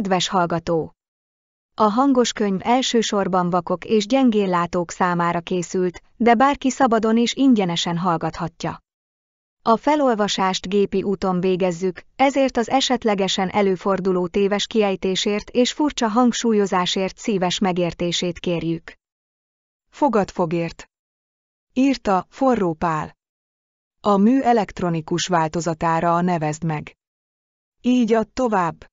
Kedves hallgató! A hangos könyv elsősorban vakok és gyengéllátók számára készült, de bárki szabadon és ingyenesen hallgathatja. A felolvasást gépi úton végezzük, ezért az esetlegesen előforduló téves kiejtésért és furcsa hangsúlyozásért szíves megértését kérjük. Fogad fogért. Írta Forró Pál. A mű elektronikus változatára a nevezd meg. Így ad tovább.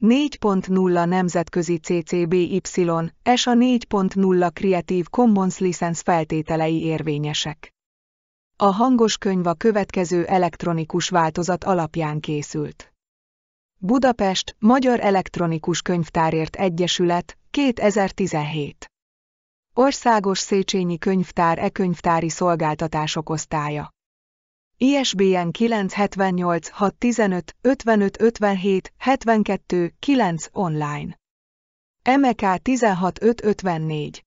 4.0 Nemzetközi CCBY, és a 4.0 Creative Commons License feltételei érvényesek. A hangos könyv a következő elektronikus változat alapján készült. Budapest, Magyar Elektronikus Könyvtárért Egyesület, 2017. Országos Széchenyi Könyvtár e-könyvtári szolgáltatások osztálya. ISBN 978 615 55 57 72 9 online. MK e 16554.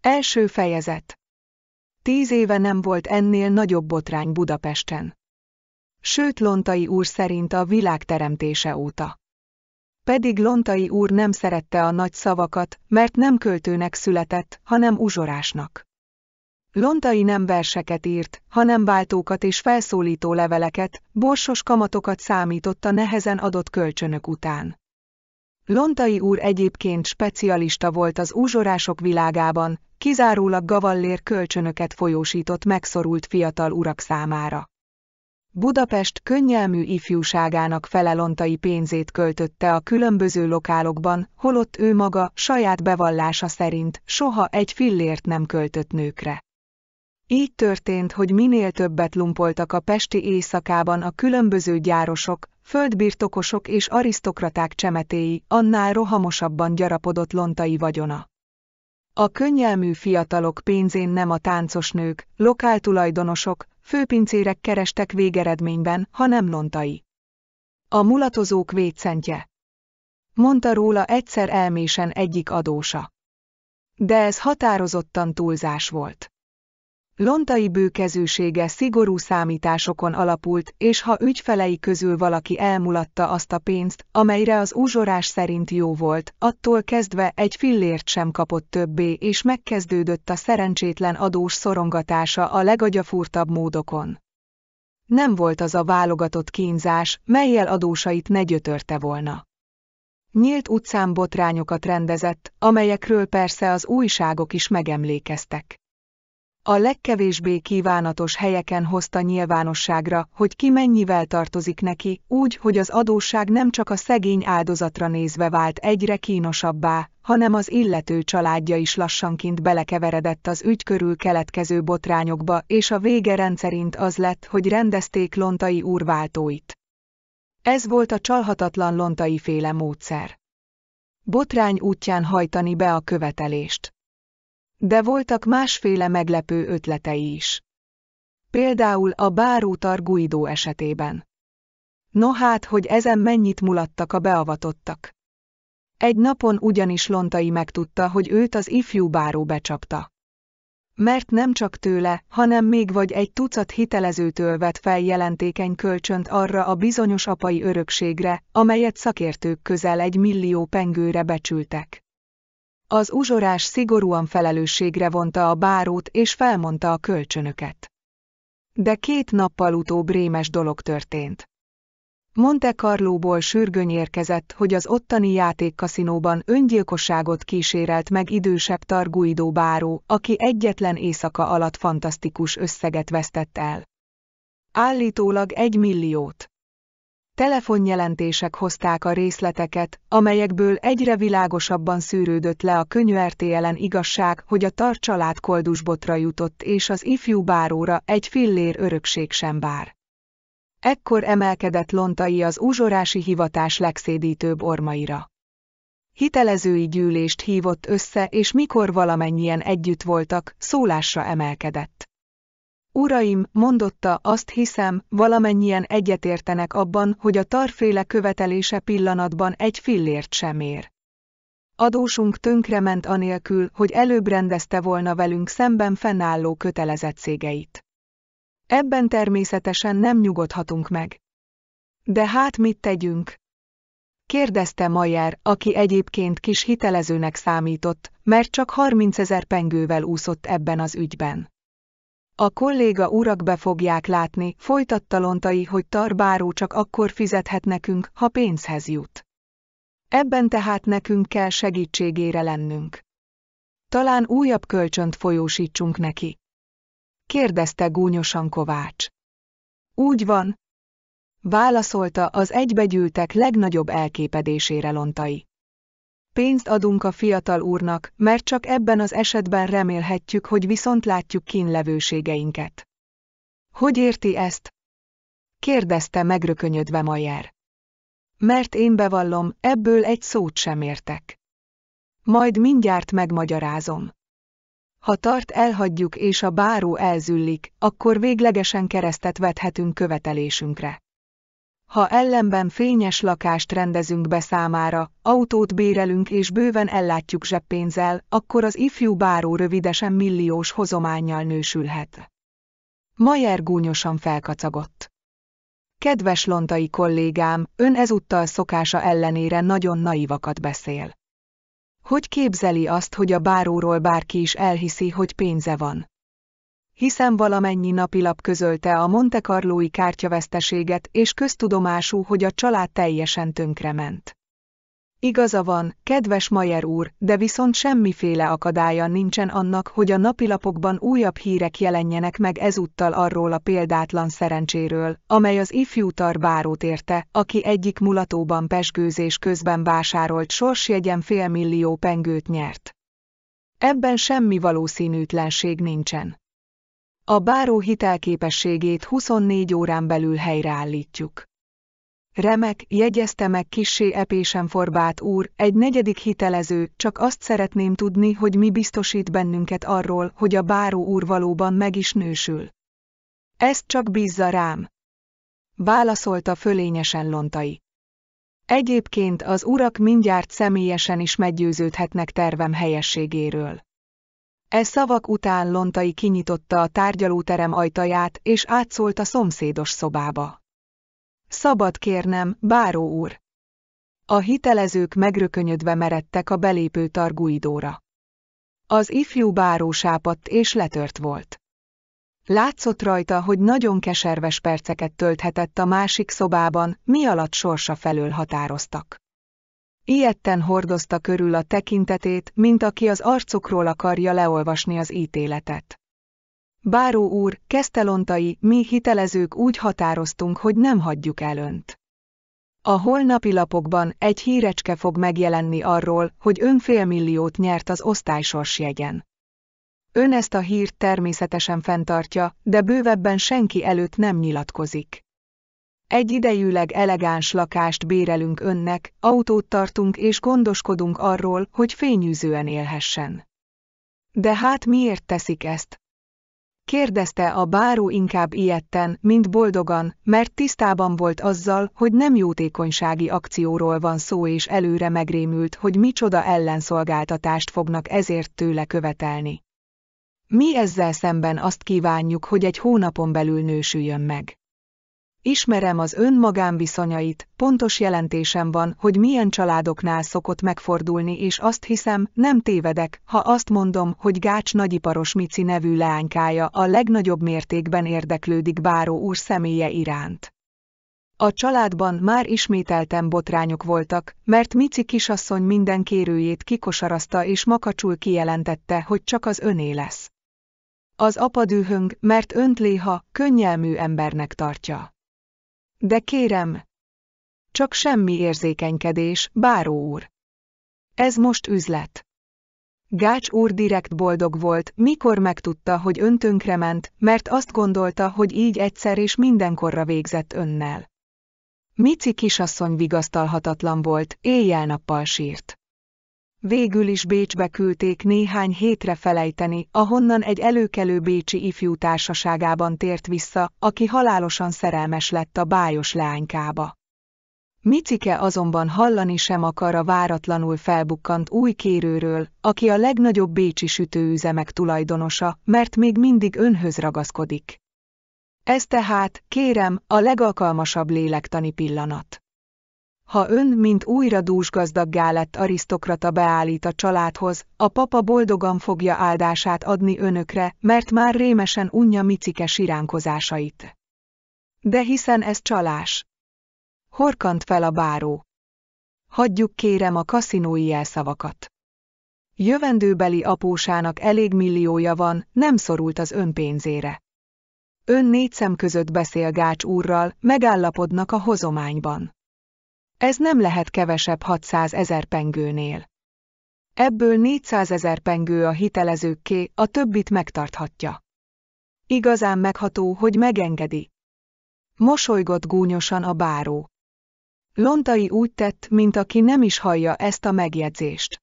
Első fejezet. Tíz éve nem volt ennél nagyobb botrány Budapesten. Sőt Lontai úr szerint a világ teremtése óta. Pedig Lontai úr nem szerette a nagy szavakat, mert nem költőnek született, hanem uzsorásnak. Lontai nem verseket írt, hanem váltókat és felszólító leveleket, borsos kamatokat számította nehezen adott kölcsönök után. Lontai úr egyébként specialista volt az úzsorások világában, kizárólag gavallér kölcsönöket folyósított megszorult fiatal urak számára. Budapest könnyelmű ifjúságának Lontai pénzét költötte a különböző lokálokban, holott ő maga, saját bevallása szerint, soha egy fillért nem költött nőkre. Így történt, hogy minél többet lumpoltak a pesti éjszakában a különböző gyárosok, földbirtokosok és arisztokraták csemetéi, annál rohamosabban gyarapodott lontai vagyona. A könnyelmű fiatalok pénzén nem a táncosnők, lokáltulajdonosok, főpincérek kerestek végeredményben, hanem lontai. A mulatozók védszentje. Mondta róla egyszer elmésen egyik adósa. De ez határozottan túlzás volt. Lontai bőkezősége szigorú számításokon alapult, és ha ügyfelei közül valaki elmulatta azt a pénzt, amelyre az uzsorás szerint jó volt, attól kezdve egy fillért sem kapott többé, és megkezdődött a szerencsétlen adós szorongatása a legagyafúrtabb módokon. Nem volt az a válogatott kínzás, melyel adósait ne gyötörte volna. Nyílt utcán botrányokat rendezett, amelyekről persze az újságok is megemlékeztek. A legkevésbé kívánatos helyeken hozta nyilvánosságra, hogy ki mennyivel tartozik neki, úgy, hogy az adósság nem csak a szegény áldozatra nézve vált egyre kínosabbá, hanem az illető családja is lassanként belekeveredett az ügy körül keletkező botrányokba, és a vége rendszerint az lett, hogy rendezték lontai úrváltóit. Ez volt a csalhatatlan lontai féle módszer. Botrány útján hajtani be a követelést. De voltak másféle meglepő ötletei is. Például a bárútar Guido esetében. No hát, hogy ezen mennyit mulattak a beavatottak. Egy napon ugyanis Lontai megtudta, hogy őt az ifjú báró becsapta. Mert nem csak tőle, hanem még vagy egy tucat hitelezőtől vett fel jelentékeny kölcsönt arra a bizonyos apai örökségre, amelyet szakértők közel egy millió pengőre becsültek. Az uzsorás szigorúan felelősségre vonta a bárót és felmondta a kölcsönöket. De két nappal utóbb rémes dolog történt. Monte Carlóból sürgöny érkezett, hogy az ottani játékkaszinóban öngyilkosságot kísérelt meg idősebb Targuidó báró, aki egyetlen éjszaka alatt fantasztikus összeget vesztett el. Állítólag egy milliót telefonjelentések hozták a részleteket, amelyekből egyre világosabban szűrődött le a könyörtélen igazság, hogy a tar család koldusbotra jutott és az ifjú báróra egy fillér örökség sem bár. Ekkor emelkedett Lontai az uzsorási hivatás legszédítőbb ormaira. Hitelezői gyűlést hívott össze és mikor valamennyien együtt voltak, szólásra emelkedett. Uraim, mondotta, azt hiszem, valamennyien egyetértenek abban, hogy a tarféle követelése pillanatban egy fillért sem ér. Adósunk tönkrement anélkül, hogy előbb rendezte volna velünk szemben fennálló kötelezettségeit. Ebben természetesen nem nyugodhatunk meg. De hát mit tegyünk? Kérdezte Majer, aki egyébként kis hitelezőnek számított, mert csak 30 ezer pengővel úszott ebben az ügyben. A kolléga urak be fogják látni, folytatta Lontai, hogy tarbáró csak akkor fizethet nekünk, ha pénzhez jut. Ebben tehát nekünk kell segítségére lennünk. Talán újabb kölcsönt folyósítsunk neki. Kérdezte gúnyosan Kovács. Úgy van. Válaszolta az egybegyűltek legnagyobb elképedésére Lontai. Pénzt adunk a fiatal úrnak, mert csak ebben az esetben remélhetjük, hogy viszont látjuk kínlevőségeinket. Hogy érti ezt? Kérdezte megrökönyödve Majer. Mert én bevallom, ebből egy szót sem értek. Majd mindjárt megmagyarázom. Ha tart elhagyjuk és a báró elzüllik, akkor véglegesen keresztet vethetünk követelésünkre. Ha ellenben fényes lakást rendezünk be számára, autót bérelünk és bőven ellátjuk zseppénzzel, akkor az ifjú báró rövidesen milliós hozományjal nősülhet. Majer gúnyosan felkacagott. Kedves lontai kollégám, ön ezúttal szokása ellenére nagyon naivakat beszél. Hogy képzeli azt, hogy a báróról bárki is elhiszi, hogy pénze van? hiszen valamennyi napilap közölte a Carloi kártyaveszteséget és köztudomású, hogy a család teljesen tönkrement. Igaza van, kedves Majer úr, de viszont semmiféle akadálya nincsen annak, hogy a napilapokban újabb hírek jelenjenek meg ezúttal arról a példátlan szerencséről, amely az ifjú tarbárót érte, aki egyik mulatóban pesgőzés közben vásárolt sorsjegyen félmillió pengőt nyert. Ebben semmi valószínűtlenség nincsen. A báró hitelképességét 24 órán belül helyreállítjuk. Remek, jegyezte meg kissé epésen Forbát úr, egy negyedik hitelező, csak azt szeretném tudni, hogy mi biztosít bennünket arról, hogy a báró úr valóban meg is nősül. Ezt csak bízza rám. Válaszolta fölényesen Lontai. Egyébként az urak mindjárt személyesen is meggyőződhetnek tervem helyességéről. E szavak után Lontai kinyitotta a tárgyalóterem ajtaját, és átszólt a szomszédos szobába. Szabad kérnem, báró úr! A hitelezők megrökönyödve meredtek a belépő targuidóra. Az ifjú báró sápadt és letört volt. Látszott rajta, hogy nagyon keserves perceket tölthetett a másik szobában, mi alatt sorsa felől határoztak. Ilyetten hordozta körül a tekintetét, mint aki az arcukról akarja leolvasni az ítéletet. Báró úr, kesztelontai, mi hitelezők úgy határoztunk, hogy nem hagyjuk el önt. A holnapi lapokban egy hírecske fog megjelenni arról, hogy ön félmilliót nyert az osztálysorsjegyen. Ön ezt a hírt természetesen fenntartja, de bővebben senki előtt nem nyilatkozik. Egy idejűleg elegáns lakást bérelünk önnek, autót tartunk és gondoskodunk arról, hogy fényűzően élhessen. De hát miért teszik ezt? Kérdezte a báró inkább ilyetten, mint boldogan, mert tisztában volt azzal, hogy nem jótékonysági akcióról van szó és előre megrémült, hogy micsoda ellenszolgáltatást fognak ezért tőle követelni. Mi ezzel szemben azt kívánjuk, hogy egy hónapon belül nősüljön meg. Ismerem az ön magánviszonyait, pontos jelentésem van, hogy milyen családoknál szokott megfordulni és azt hiszem, nem tévedek, ha azt mondom, hogy Gács nagyiparos Mici nevű leánykája a legnagyobb mértékben érdeklődik Báró úr személye iránt. A családban már ismételtem, botrányok voltak, mert Mici kisasszony minden kérőjét kikosarazta és makacsul kijelentette, hogy csak az öné lesz. Az apa dühöng, mert önt léha, könnyelmű embernek tartja. De kérem! Csak semmi érzékenykedés, báró úr. Ez most üzlet. Gács úr direkt boldog volt, mikor megtudta, hogy öntönkre ment, mert azt gondolta, hogy így egyszer és mindenkorra végzett önnel. Mici kisasszony vigasztalhatatlan volt, éjjel-nappal sírt. Végül is Bécsbe küldték néhány hétre felejteni, ahonnan egy előkelő bécsi ifjú társaságában tért vissza, aki halálosan szerelmes lett a bájos leánykába. Micike azonban hallani sem akar a váratlanul felbukkant új kérőről, aki a legnagyobb bécsi sütőüzemek tulajdonosa, mert még mindig önhöz ragaszkodik. Ez tehát, kérem, a legalkalmasabb lélektani pillanat. Ha ön, mint újra dúsgazdaggá lett arisztokrata beállít a családhoz, a papa boldogan fogja áldását adni önökre, mert már rémesen unja micike siránkozásait. De hiszen ez csalás. Horkant fel a báró. Hagyjuk kérem a kaszinói jelszavakat. Jövendőbeli apósának elég milliója van, nem szorult az önpénzére. Ön négy szem között beszél Gács úrral, megállapodnak a hozományban. Ez nem lehet kevesebb 600 ezer pengőnél. Ebből 400 ezer pengő a hitelezőkké, a többit megtarthatja. Igazán megható, hogy megengedi. Mosolygott gúnyosan a báró. Lontai úgy tett, mint aki nem is hallja ezt a megjegyzést.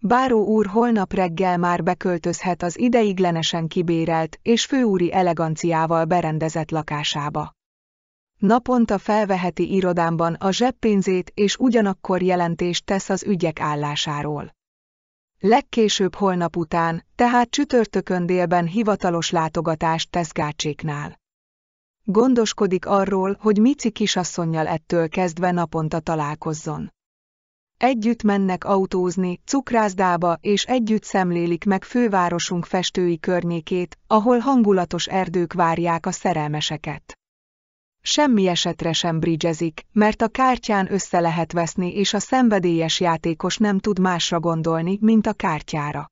Báró úr holnap reggel már beköltözhet az ideiglenesen kibérelt és főúri eleganciával berendezett lakásába. Naponta felveheti irodámban a zseppénzét és ugyanakkor jelentést tesz az ügyek állásáról. Legkésőbb holnap után, tehát csütörtökön délben hivatalos látogatást tesz Gácséknál. Gondoskodik arról, hogy Mici kisasszonnyal ettől kezdve naponta találkozzon. Együtt mennek autózni, cukrászdába és együtt szemlélik meg fővárosunk festői környékét, ahol hangulatos erdők várják a szerelmeseket semmi esetre sem bridgezik, mert a kártyán össze lehet veszni és a szenvedélyes játékos nem tud másra gondolni, mint a kártyára.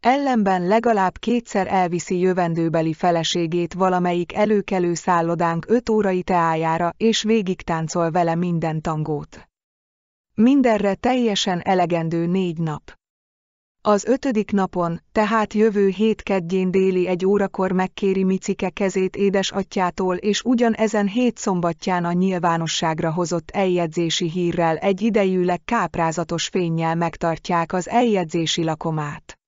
Ellenben legalább kétszer elviszi jövendőbeli feleségét valamelyik előkelő szállodánk öt órai teájára, és végig táncol vele minden tangót. Mindenre teljesen elegendő négy nap. Az ötödik napon, tehát jövő hét keddjén déli egy órakor megkéri Micike kezét édesatyjától és ezen hét szombatján a nyilvánosságra hozott eljegyzési hírrel egy idejűleg káprázatos fényjel megtartják az eljegyzési lakomát.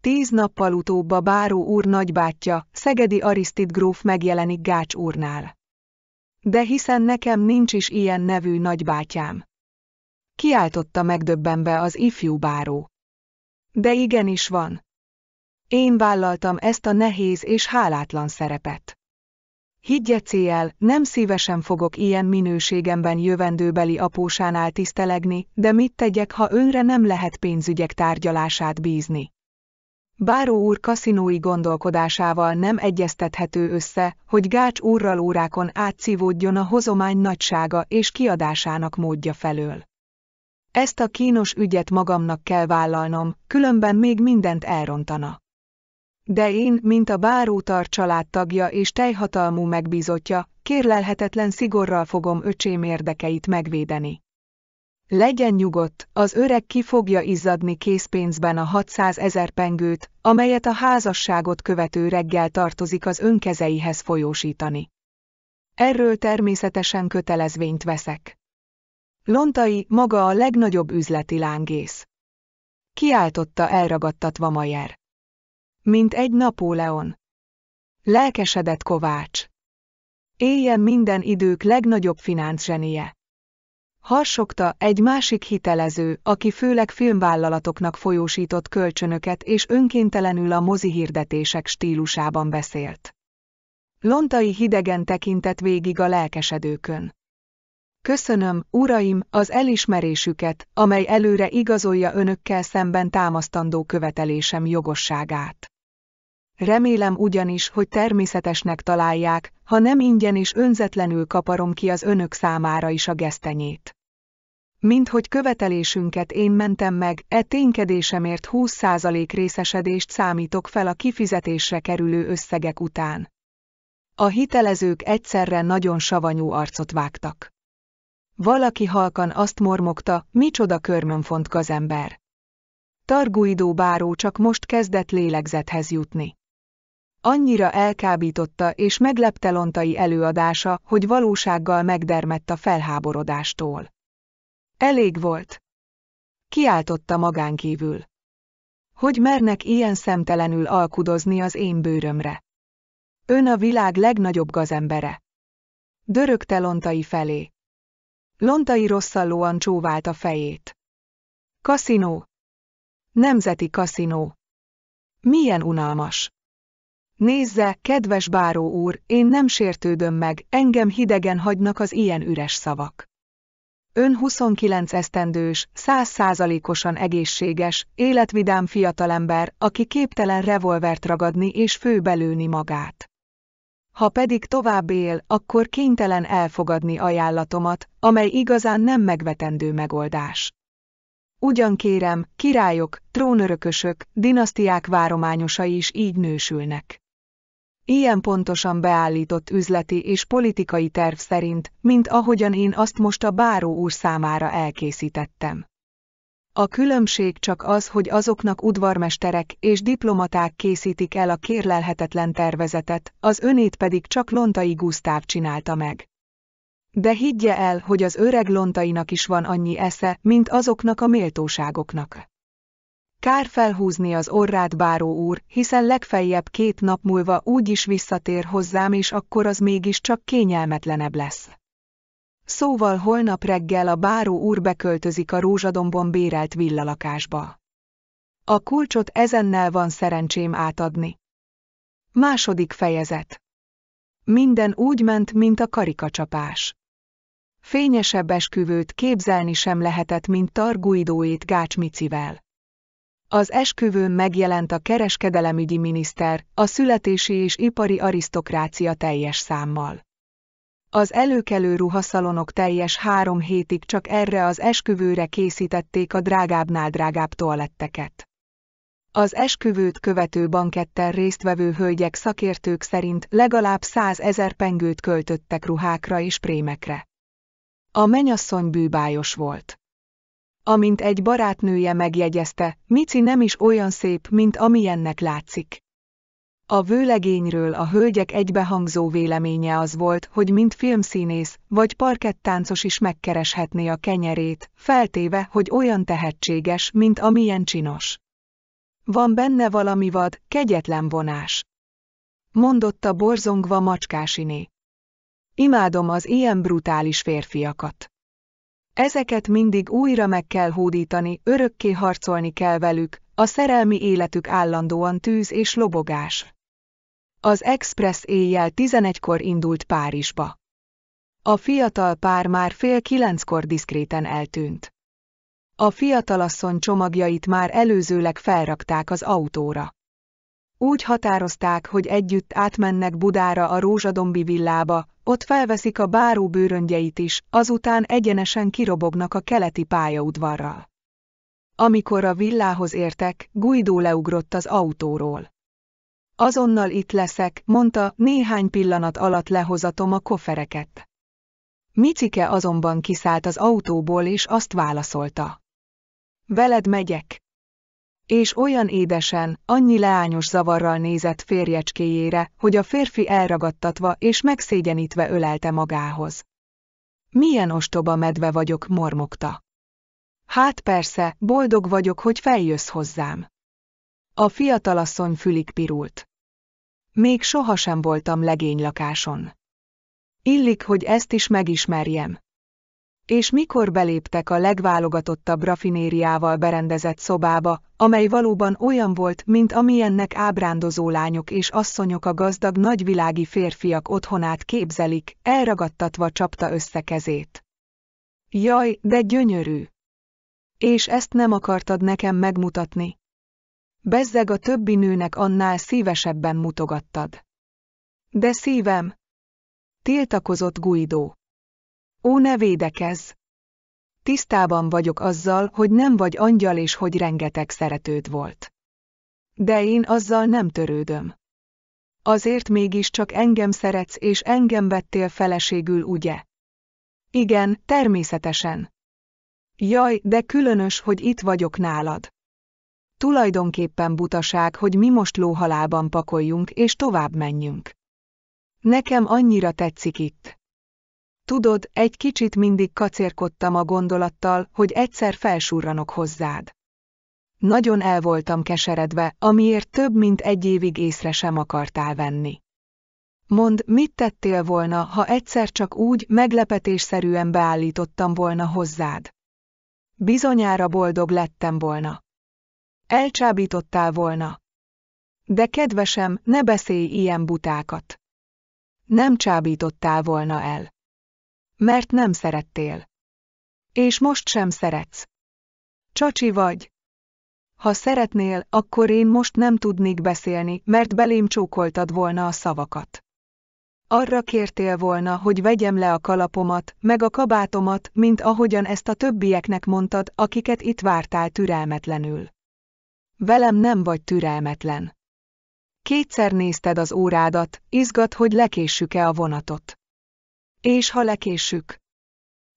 Tíz nappal utóbb a Báró úr nagybátyja, Szegedi Arisztit gróf megjelenik Gács úrnál. De hiszen nekem nincs is ilyen nevű nagybátyám. Kiáltotta megdöbbenve az ifjú báró. De igenis van. Én vállaltam ezt a nehéz és hálátlan szerepet. Higgye el, nem szívesen fogok ilyen minőségemben jövendőbeli apósánál tisztelegni, de mit tegyek, ha önre nem lehet pénzügyek tárgyalását bízni? Báró úr kaszinói gondolkodásával nem egyeztethető össze, hogy Gács úrral órákon átszívódjon a hozomány nagysága és kiadásának módja felől. Ezt a kínos ügyet magamnak kell vállalnom, különben még mindent elrontana. De én, mint a bárótar családtagja és tejhatalmú megbízottja, kérlelhetetlen szigorral fogom öcsém érdekeit megvédeni. Legyen nyugodt, az öreg ki fogja izzadni készpénzben a 600 ezer pengőt, amelyet a házasságot követő reggel tartozik az önkezeihez folyósítani. Erről természetesen kötelezvényt veszek. Lontai maga a legnagyobb üzleti lángész. Kiáltotta elragadtatva Majer. Mint egy Napóleon. Lelkesedett Kovács. Éljen minden idők legnagyobb finanszzsenie. Harsogta egy másik hitelező, aki főleg filmvállalatoknak folyósított kölcsönöket és önkéntelenül a mozi hirdetések stílusában beszélt. Lontai hidegen tekintett végig a lelkesedőkön. Köszönöm, uraim, az elismerésüket, amely előre igazolja önökkel szemben támasztandó követelésem jogosságát. Remélem ugyanis, hogy természetesnek találják, ha nem ingyen és önzetlenül kaparom ki az önök számára is a gesztenyét. Mint hogy követelésünket én mentem meg, e ténykedésemért 20% részesedést számítok fel a kifizetésre kerülő összegek után. A hitelezők egyszerre nagyon savanyú arcot vágtak. Valaki halkan azt mormogta, micsoda körmönfont gazember. Targuidó báró csak most kezdett lélegzethez jutni. Annyira elkábította és meglepte lontai előadása, hogy valósággal megdermett a felháborodástól. Elég volt. Kiáltotta magánkívül. Hogy mernek ilyen szemtelenül alkudozni az én bőrömre? Ön a világ legnagyobb gazembere. Dörögte lontai felé. Lontai rosszallóan csóvált a fejét. Kaszinó. Nemzeti kaszinó. Milyen unalmas. Nézze, kedves báró úr, én nem sértődöm meg, engem hidegen hagynak az ilyen üres szavak. Ön 29 esztendős, százszázalékosan egészséges, életvidám fiatalember, aki képtelen revolvert ragadni és főbelőni magát. Ha pedig tovább él, akkor kénytelen elfogadni ajánlatomat, amely igazán nem megvetendő megoldás. Ugyan kérem, királyok, trónörökösök, dinasztiák várományosai is így nősülnek. Ilyen pontosan beállított üzleti és politikai terv szerint, mint ahogyan én azt most a báró úr számára elkészítettem. A különbség csak az, hogy azoknak udvarmesterek és diplomaták készítik el a kérlelhetetlen tervezetet, az önét pedig csak Lontai Gusztáv csinálta meg. De higgye el, hogy az öreg Lontainak is van annyi esze, mint azoknak a méltóságoknak. Kár felhúzni az orrát báró úr, hiszen legfeljebb két nap múlva úgy is visszatér hozzám és akkor az mégis csak kényelmetlenebb lesz. Szóval holnap reggel a báró úr beköltözik a rózsadombon bérelt villalakásba. A kulcsot ezennel van szerencsém átadni. Második fejezet. Minden úgy ment, mint a karikacsapás. Fényesebb esküvőt képzelni sem lehetett, mint Targuidóét Gácsmicivel. Az esküvőn megjelent a kereskedelemügyi miniszter, a születési és ipari arisztokrácia teljes számmal. Az előkelő ruhaszalonok teljes három hétig csak erre az esküvőre készítették a drágábbnál drágább toaletteket. Az esküvőt követő banketten résztvevő hölgyek szakértők szerint legalább 100 ezer pengőt költöttek ruhákra és prémekre. A menyasszony bűbájos volt. Amint egy barátnője megjegyezte, Mici nem is olyan szép, mint amilyennek látszik. A vőlegényről a hölgyek egybehangzó véleménye az volt, hogy mint filmszínész vagy parkettáncos is megkereshetné a kenyerét, feltéve, hogy olyan tehetséges, mint amilyen csinos. Van benne valami vad, kegyetlen vonás. Mondotta borzongva macskásiné. Imádom az ilyen brutális férfiakat. Ezeket mindig újra meg kell hódítani, örökké harcolni kell velük, a szerelmi életük állandóan tűz és lobogás. Az Express éjjel 11-kor indult Párizsba. A fiatal pár már fél kilenckor diszkréten eltűnt. A fiatalasszony csomagjait már előzőleg felrakták az autóra. Úgy határozták, hogy együtt átmennek Budára a Rózsadombi villába, ott felveszik a báró bőröngyeit is, azután egyenesen kirobognak a keleti pályaudvarral. Amikor a villához értek, Guido leugrott az autóról. Azonnal itt leszek, mondta, néhány pillanat alatt lehozatom a kofereket. Micike azonban kiszállt az autóból és azt válaszolta. Veled megyek. És olyan édesen, annyi leányos zavarral nézett férjecskéjére, hogy a férfi elragadtatva és megszégyenítve ölelte magához. Milyen ostoba medve vagyok, mormogta. Hát persze, boldog vagyok, hogy feljössz hozzám. A fiatalasszony fülig pirult. Még sohasem voltam legény lakáson. Illik, hogy ezt is megismerjem. És mikor beléptek a legválogatottabb rafinériával berendezett szobába, amely valóban olyan volt, mint amilyennek ábrándozó lányok és asszonyok a gazdag nagyvilági férfiak otthonát képzelik, elragadtatva csapta össze kezét. Jaj, de gyönyörű! És ezt nem akartad nekem megmutatni? Bezzeg a többi nőnek annál szívesebben mutogattad. De szívem! Tiltakozott Guido. Ó, ne védekezz! Tisztában vagyok azzal, hogy nem vagy angyal és hogy rengeteg szeretőd volt. De én azzal nem törődöm. Azért mégiscsak engem szeretsz és engem vettél feleségül, ugye? Igen, természetesen. Jaj, de különös, hogy itt vagyok nálad. Tulajdonképpen butaság, hogy mi most lóhalában pakoljunk és tovább menjünk. Nekem annyira tetszik itt. Tudod, egy kicsit mindig kacérkodtam a gondolattal, hogy egyszer felsurranok hozzád. Nagyon el voltam keseredve, amiért több mint egy évig észre sem akartál venni. Mond, mit tettél volna, ha egyszer csak úgy meglepetésszerűen beállítottam volna hozzád? Bizonyára boldog lettem volna. Elcsábítottál volna. De kedvesem, ne beszélj ilyen butákat. Nem csábítottál volna el. Mert nem szerettél. És most sem szeretsz. Csacsi vagy. Ha szeretnél, akkor én most nem tudnék beszélni, mert belém csókoltad volna a szavakat. Arra kértél volna, hogy vegyem le a kalapomat, meg a kabátomat, mint ahogyan ezt a többieknek mondtad, akiket itt vártál türelmetlenül. Velem nem vagy türelmetlen. Kétszer nézted az órádat, izgat, hogy lekéssük-e a vonatot. És ha lekéssük?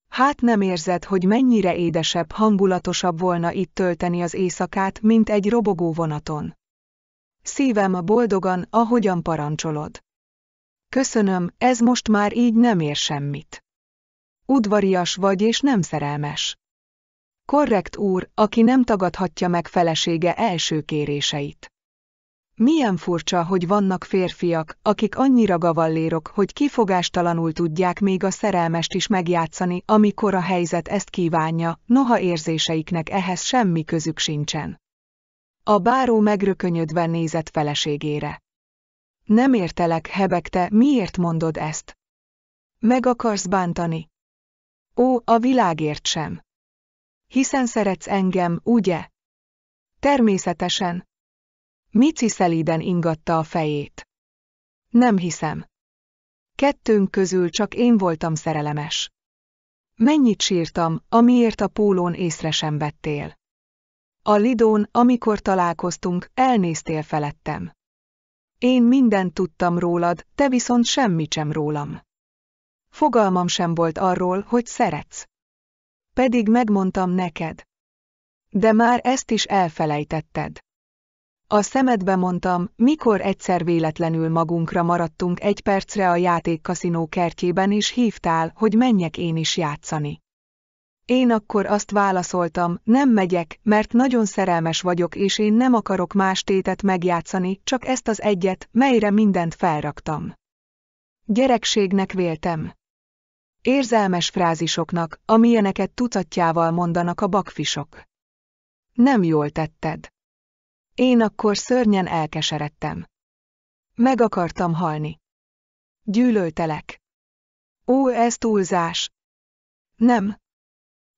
Hát nem érzed, hogy mennyire édesebb, hangulatosabb volna itt tölteni az éjszakát, mint egy robogó vonaton. Szívem a boldogan, ahogyan parancsolod. Köszönöm, ez most már így nem ér semmit. Udvarias vagy és nem szerelmes. Korrekt úr, aki nem tagadhatja meg felesége első kéréseit. Milyen furcsa, hogy vannak férfiak, akik annyira gavallérok, hogy kifogástalanul tudják még a szerelmest is megjátszani, amikor a helyzet ezt kívánja, noha érzéseiknek ehhez semmi közük sincsen. A báró megrökönyödve nézett feleségére. Nem értelek, hebegte, miért mondod ezt? Meg akarsz bántani? Ó, a világért sem hiszen szeretsz engem, ugye? Természetesen. Mici szelíden ingatta a fejét. Nem hiszem. Kettőnk közül csak én voltam szerelemes. Mennyit sírtam, amiért a pólón észre sem vettél. A Lidón, amikor találkoztunk, elnéztél felettem. Én mindent tudtam rólad, te viszont semmit sem rólam. Fogalmam sem volt arról, hogy szeretsz. Pedig megmondtam neked. De már ezt is elfelejtetted. A szemedbe mondtam, mikor egyszer véletlenül magunkra maradtunk egy percre a játékkaszinó kertjében, és hívtál, hogy menjek én is játszani. Én akkor azt válaszoltam, nem megyek, mert nagyon szerelmes vagyok, és én nem akarok más tétet megjátszani, csak ezt az egyet, melyre mindent felraktam. Gyerekségnek véltem. Érzelmes frázisoknak, amilyeneket tucatjával mondanak a bakfisok. Nem jól tetted. Én akkor szörnyen elkeseredtem. Meg akartam halni. Gyűlöltelek. Ó, ez túlzás. Nem.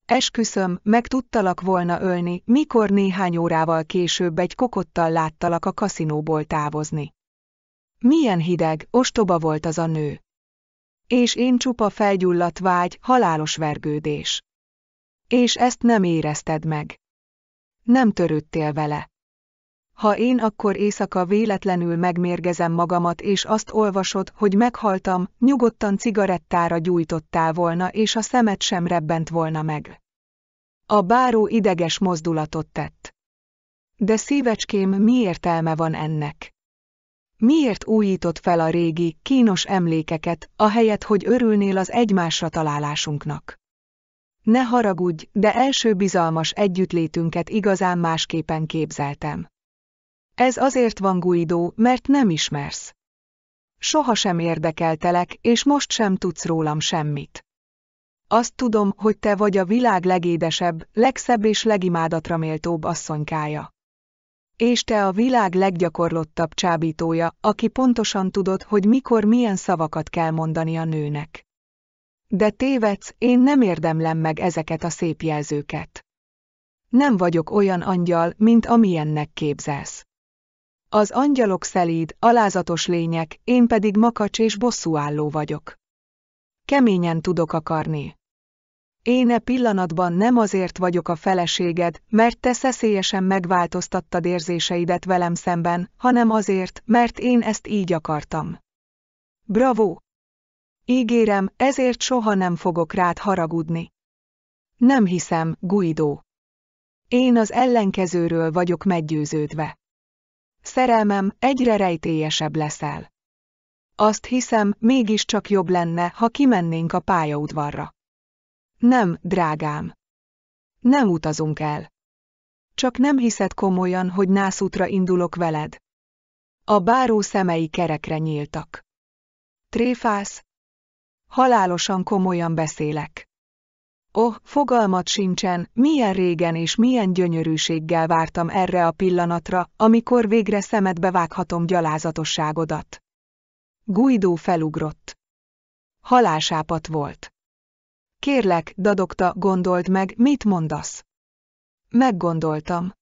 Esküszöm, meg tudtalak volna ölni, mikor néhány órával később egy kokottal láttalak a kaszinóból távozni. Milyen hideg, ostoba volt az a nő és én csupa felgyulladt vágy, halálos vergődés. És ezt nem érezted meg. Nem törődtél vele. Ha én akkor éjszaka véletlenül megmérgezem magamat és azt olvasod, hogy meghaltam, nyugodtan cigarettára gyújtottál volna és a szemet sem rebbent volna meg. A báró ideges mozdulatot tett. De szívecském, mi értelme van ennek? Miért újított fel a régi, kínos emlékeket, ahelyett, hogy örülnél az egymásra találásunknak? Ne haragudj, de első bizalmas együttlétünket igazán másképpen képzeltem. Ez azért van Guido, mert nem ismersz. Soha sem érdekeltelek, és most sem tudsz rólam semmit. Azt tudom, hogy te vagy a világ legédesebb, legszebb és legimádatra méltóbb asszonykája és te a világ leggyakorlottabb csábítója, aki pontosan tudod, hogy mikor milyen szavakat kell mondani a nőnek. De tévedsz, én nem érdemlem meg ezeket a szép jelzőket. Nem vagyok olyan angyal, mint amilyennek képzelsz. Az angyalok szelíd, alázatos lények, én pedig makacs és bosszúálló vagyok. Keményen tudok akarni. Én e pillanatban nem azért vagyok a feleséged, mert te szeszélyesen megváltoztattad érzéseidet velem szemben, hanem azért, mert én ezt így akartam. Bravo! Ígérem, ezért soha nem fogok rád haragudni. Nem hiszem, Guido. Én az ellenkezőről vagyok meggyőződve. Szerelmem, egyre rejtélyesebb leszel. Azt hiszem, mégiscsak jobb lenne, ha kimennénk a pályaudvarra. Nem, drágám. Nem utazunk el. Csak nem hiszed komolyan, hogy nászútra indulok veled. A báró szemei kerekre nyíltak. Tréfász? Halálosan komolyan beszélek. Oh, fogalmat sincsen, milyen régen és milyen gyönyörűséggel vártam erre a pillanatra, amikor végre szemedbe vághatom gyalázatosságodat. Guido felugrott. Halásápat volt. Kérlek, dadogta, gondold meg, mit mondasz? Meggondoltam.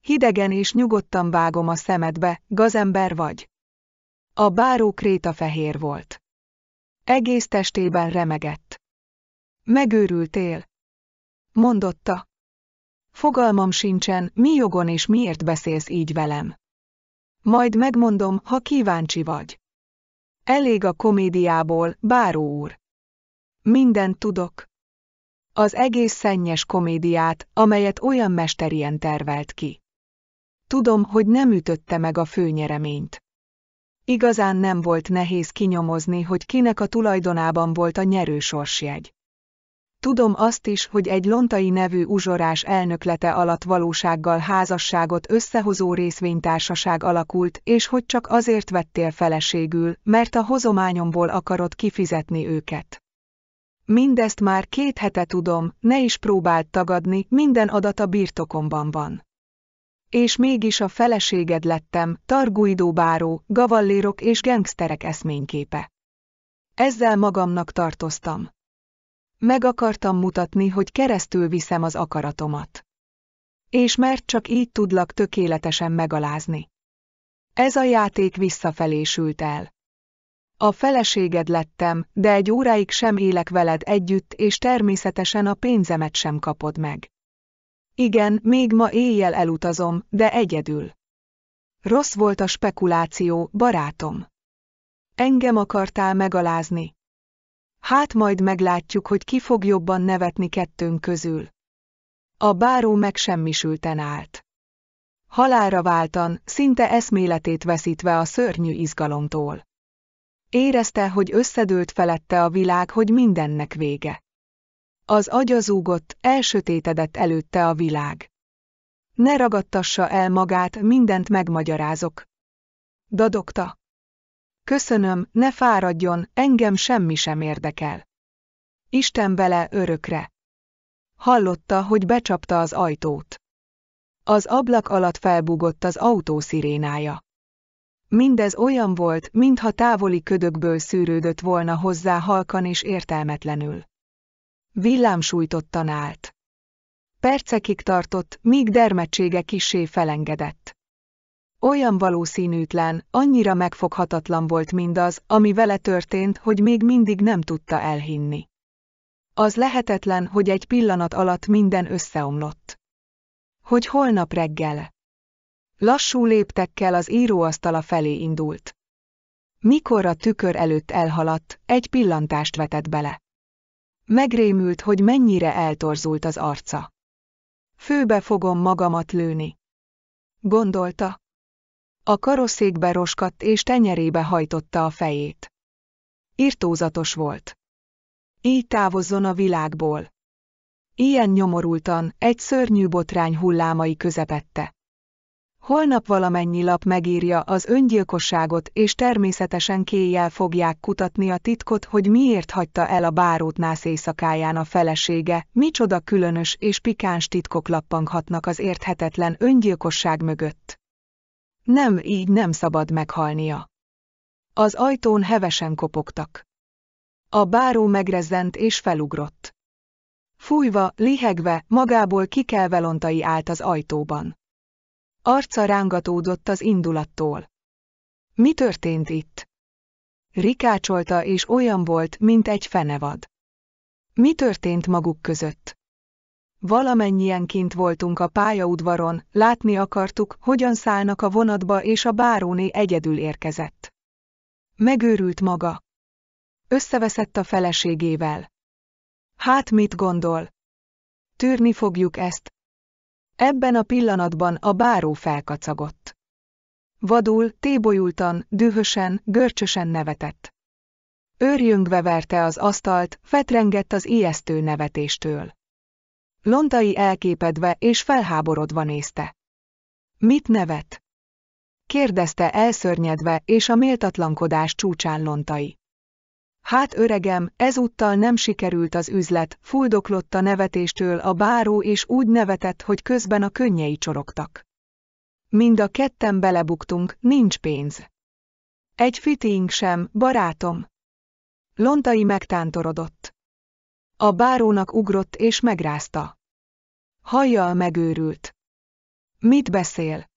Hidegen és nyugodtan vágom a szemedbe, gazember vagy. A báró kréta fehér volt. Egész testében remegett. Megőrültél? Mondotta. Fogalmam sincsen, mi jogon és miért beszélsz így velem. Majd megmondom, ha kíváncsi vagy. Elég a komédiából, báró úr. Mindent tudok. Az egész szennyes komédiát, amelyet olyan mesterien tervelt ki. Tudom, hogy nem ütötte meg a főnyereményt. Igazán nem volt nehéz kinyomozni, hogy kinek a tulajdonában volt a nyerő sorsjegy. Tudom azt is, hogy egy lontai nevű uzsorás elnöklete alatt valósággal házasságot összehozó részvénytársaság alakult, és hogy csak azért vettél feleségül, mert a hozományomból akarod kifizetni őket mindezt már két hete tudom, ne is próbáld tagadni, minden adat a birtokomban van. És mégis a feleséged lettem, targuidó báró, gavallérok és gengszterek eszményképe. Ezzel magamnak tartoztam. Meg akartam mutatni, hogy keresztül viszem az akaratomat. És mert csak így tudlak tökéletesen megalázni. Ez a játék visszafelé sült el. A feleséged lettem, de egy óráig sem élek veled együtt, és természetesen a pénzemet sem kapod meg. Igen, még ma éjjel elutazom, de egyedül. Rossz volt a spekuláció, barátom. Engem akartál megalázni. Hát majd meglátjuk, hogy ki fog jobban nevetni kettőnk közül. A báró megsemmisülten állt. Halára váltan, szinte eszméletét veszítve a szörnyű izgalomtól. Érezte, hogy összedőlt felette a világ, hogy mindennek vége. Az agya zúgott, elsötétedett előtte a világ. Ne ragadtassa el magát, mindent megmagyarázok. Dadokta. Köszönöm, ne fáradjon, engem semmi sem érdekel. Isten bele örökre. Hallotta, hogy becsapta az ajtót. Az ablak alatt felbugott az autó szirénája. Mindez olyan volt, mintha távoli ködökből szűrődött volna hozzá halkan és értelmetlenül. sújtottan állt. Percekig tartott, míg dermedtsége kisé felengedett. Olyan valószínűtlen, annyira megfoghatatlan volt mindaz, ami vele történt, hogy még mindig nem tudta elhinni. Az lehetetlen, hogy egy pillanat alatt minden összeomlott. Hogy holnap reggel. Lassú léptekkel az íróasztala felé indult. Mikor a tükör előtt elhaladt, egy pillantást vetett bele. Megrémült, hogy mennyire eltorzult az arca. Főbe fogom magamat lőni. Gondolta. A karosszékbe roskadt és tenyerébe hajtotta a fejét. Irtózatos volt. Így távozzon a világból. Ilyen nyomorultan, egy szörnyű botrány hullámai közepette. Holnap valamennyi lap megírja az öngyilkosságot, és természetesen kéjjel fogják kutatni a titkot, hogy miért hagyta el a bárótnász éjszakáján a felesége, micsoda különös és pikáns titkok lappanghatnak az érthetetlen öngyilkosság mögött. Nem, így nem szabad meghalnia. Az ajtón hevesen kopogtak. A báró megrezzent és felugrott. Fújva, lihegve, magából kikelve lontai állt az ajtóban. Arca rángatódott az indulattól. Mi történt itt? Rikácsolta és olyan volt, mint egy fenevad. Mi történt maguk között? Valamennyien kint voltunk a pályaudvaron, látni akartuk, hogyan szállnak a vonatba és a báróné egyedül érkezett. Megőrült maga. Összeveszett a feleségével. Hát mit gondol? Tűrni fogjuk ezt, Ebben a pillanatban a báró felkacagott. Vadul, tébolyultan, dühösen, görcsösen nevetett. Őrjöngve verte az asztalt, fetrengett az ijesztő nevetéstől. Lontai elképedve és felháborodva nézte. Mit nevet? kérdezte elszörnyedve és a méltatlankodás csúcsán lontai. Hát öregem, ezúttal nem sikerült az üzlet, fuldoklott a nevetéstől a báró és úgy nevetett, hogy közben a könnyei csorogtak. Mind a ketten belebuktunk, nincs pénz. Egy fitiink sem, barátom. Lontai megtántorodott. A bárónak ugrott és megrázta. Hajjal megőrült. Mit beszél?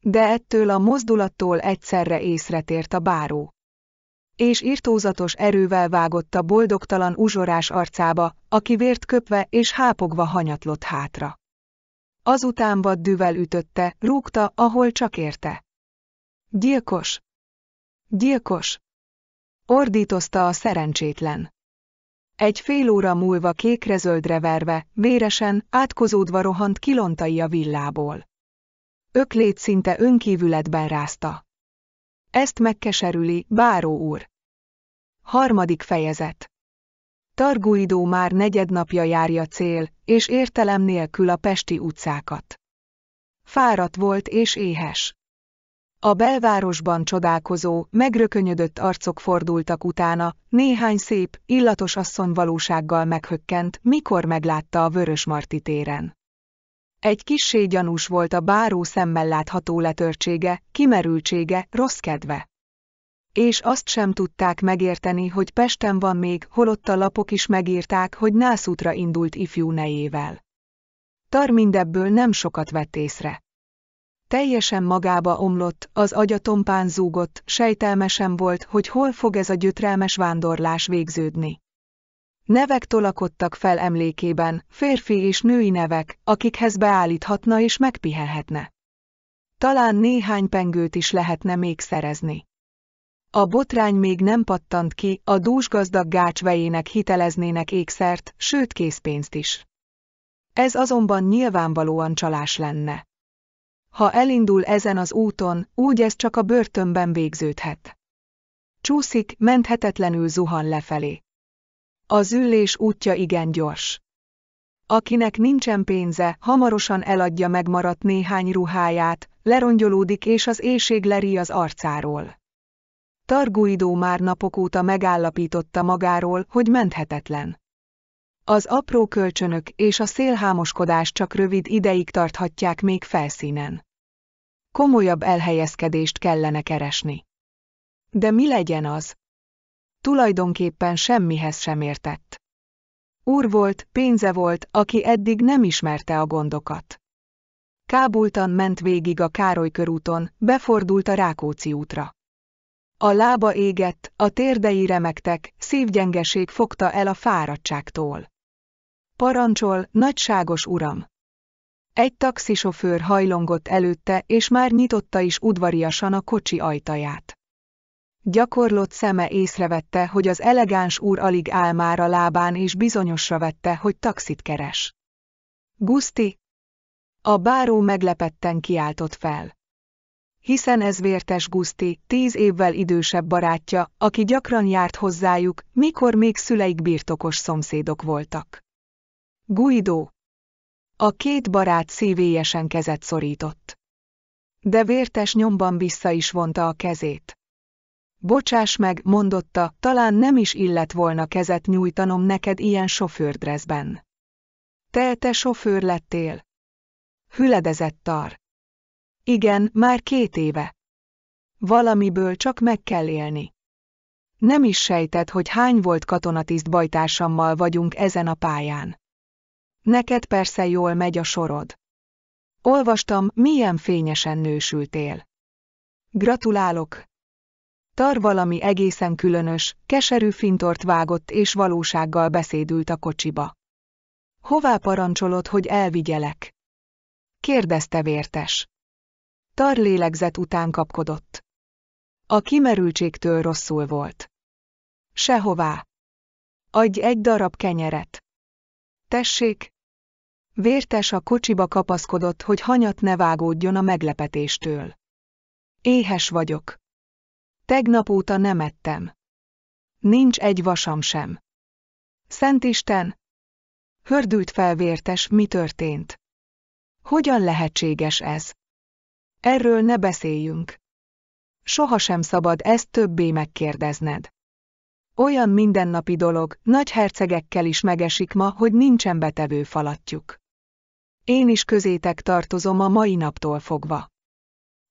De ettől a mozdulattól egyszerre észretért a báró és írtózatos erővel vágott a boldogtalan uzsorás arcába, aki vért köpve és hápogva hanyatlott hátra. Azután vaddüvel ütötte, rúgta, ahol csak érte. Gyilkos! Gyilkos! Ordítozta a szerencsétlen. Egy fél óra múlva kékre-zöldre verve, véresen, átkozódva rohant kilontai a villából. Öklét szinte önkívületben rázta. Ezt megkeserüli, báró úr. Harmadik fejezet Targuidó már negyednapja járja cél, és értelem nélkül a pesti utcákat. Fáradt volt és éhes. A belvárosban csodálkozó, megrökönyödött arcok fordultak utána, néhány szép, illatos asszony valósággal meghökkent, mikor meglátta a vörös Marti téren. Egy kissé gyanús volt a báró szemmel látható letörtsége, kimerültsége, rossz kedve és azt sem tudták megérteni, hogy Pesten van még, holott a lapok is megírták, hogy nászútra indult ifjú nejével. Tar mindebből nem sokat vett észre. Teljesen magába omlott, az agya tompán zúgott, sejtelmesen volt, hogy hol fog ez a gyötrelmes vándorlás végződni. Nevek tolakodtak fel emlékében, férfi és női nevek, akikhez beállíthatna és megpihelhetne. Talán néhány pengőt is lehetne még szerezni. A botrány még nem pattant ki, a dúsgazdag gácsvejének hiteleznének ékszert, sőt készpénzt is. Ez azonban nyilvánvalóan csalás lenne. Ha elindul ezen az úton, úgy ez csak a börtönben végződhet. Csúszik, menthetetlenül zuhan lefelé. Az ülés útja igen gyors. Akinek nincsen pénze, hamarosan eladja megmaradt néhány ruháját, lerongyolódik és az éjség leri az arcáról. Targuidó már napok óta megállapította magáról, hogy menthetetlen. Az apró kölcsönök és a szélhámoskodás csak rövid ideig tarthatják még felszínen. Komolyabb elhelyezkedést kellene keresni. De mi legyen az? Tulajdonképpen semmihez sem értett. Úr volt, pénze volt, aki eddig nem ismerte a gondokat. Kábultan ment végig a Károly körúton, befordult a Rákóczi útra. A lába égett, a térdei remektek, szívgyengeség fogta el a fáradtságtól. Parancsol, nagyságos uram! Egy taxisofőr hajlongott előtte, és már nyitotta is udvariasan a kocsi ajtaját. Gyakorlott szeme észrevette, hogy az elegáns úr alig áll már a lábán, és bizonyosra vette, hogy taxit keres. Gusti. A báró meglepetten kiáltott fel hiszen ez Vértes Guszti, tíz évvel idősebb barátja, aki gyakran járt hozzájuk, mikor még szüleik birtokos szomszédok voltak. Guido. A két barát szívélyesen kezet szorított. De Vértes nyomban vissza is vonta a kezét. Bocsáss meg, mondotta, talán nem is illett volna kezet nyújtanom neked ilyen sofőrdrezben. Te, te sofőr lettél. Hüledezett tar. Igen, már két éve. Valamiből csak meg kell élni. Nem is sejtett, hogy hány volt katonatiszt bajtársammal vagyunk ezen a pályán. Neked persze jól megy a sorod. Olvastam, milyen fényesen nősültél. Gratulálok! Tar valami egészen különös, keserű fintort vágott és valósággal beszédült a kocsiba. Hová parancsolod, hogy elvigyelek? Kérdezte vértes. Tar lélegzet után kapkodott. A kimerültségtől rosszul volt. Sehová. Adj egy darab kenyeret. Tessék. Vértes a kocsiba kapaszkodott, hogy hanyat ne vágódjon a meglepetéstől. Éhes vagyok. Tegnap óta nem ettem. Nincs egy vasam sem. Szent Isten! Hördült fel vértes, mi történt? Hogyan lehetséges ez? Erről ne beszéljünk. Sohasem szabad ezt többé megkérdezned. Olyan mindennapi dolog, nagy hercegekkel is megesik ma, hogy nincsen betevő falatjuk. Én is közétek tartozom a mai naptól fogva.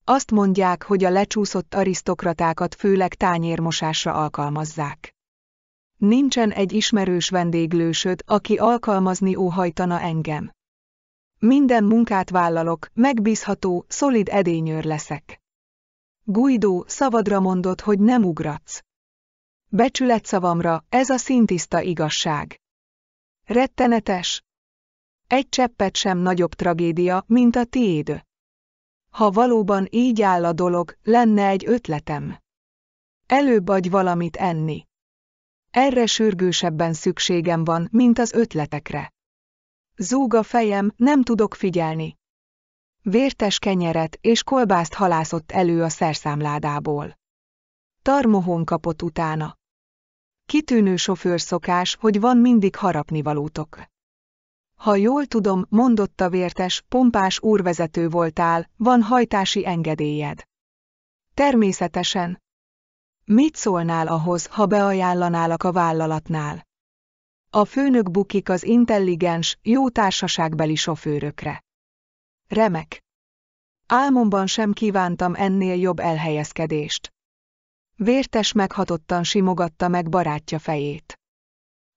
Azt mondják, hogy a lecsúszott arisztokratákat főleg tányérmosásra alkalmazzák. Nincsen egy ismerős vendéglősöd, aki alkalmazni óhajtana engem. Minden munkát vállalok, megbízható, szolid edényőr leszek. Guido szavadra mondott, hogy nem ugratsz. Becsület szavamra, ez a szintiszta igazság. Rettenetes. Egy cseppet sem nagyobb tragédia, mint a tiéd. Ha valóban így áll a dolog, lenne egy ötletem. Előbb adj valamit enni. Erre sürgősebben szükségem van, mint az ötletekre. Zúg a fejem, nem tudok figyelni. Vértes kenyeret és kolbászt halászott elő a szerszámládából. Tarmohon kapott utána. Kitűnő sofőrszokás, hogy van mindig harapnivalótok. Ha jól tudom, mondotta vértes, pompás úrvezető voltál, van hajtási engedélyed. Természetesen. Mit szólnál ahhoz, ha beajánlanálak a vállalatnál? A főnök bukik az intelligens, jó társaságbeli sofőrökre. Remek. Álmomban sem kívántam ennél jobb elhelyezkedést. Vértes meghatottan simogatta meg barátja fejét.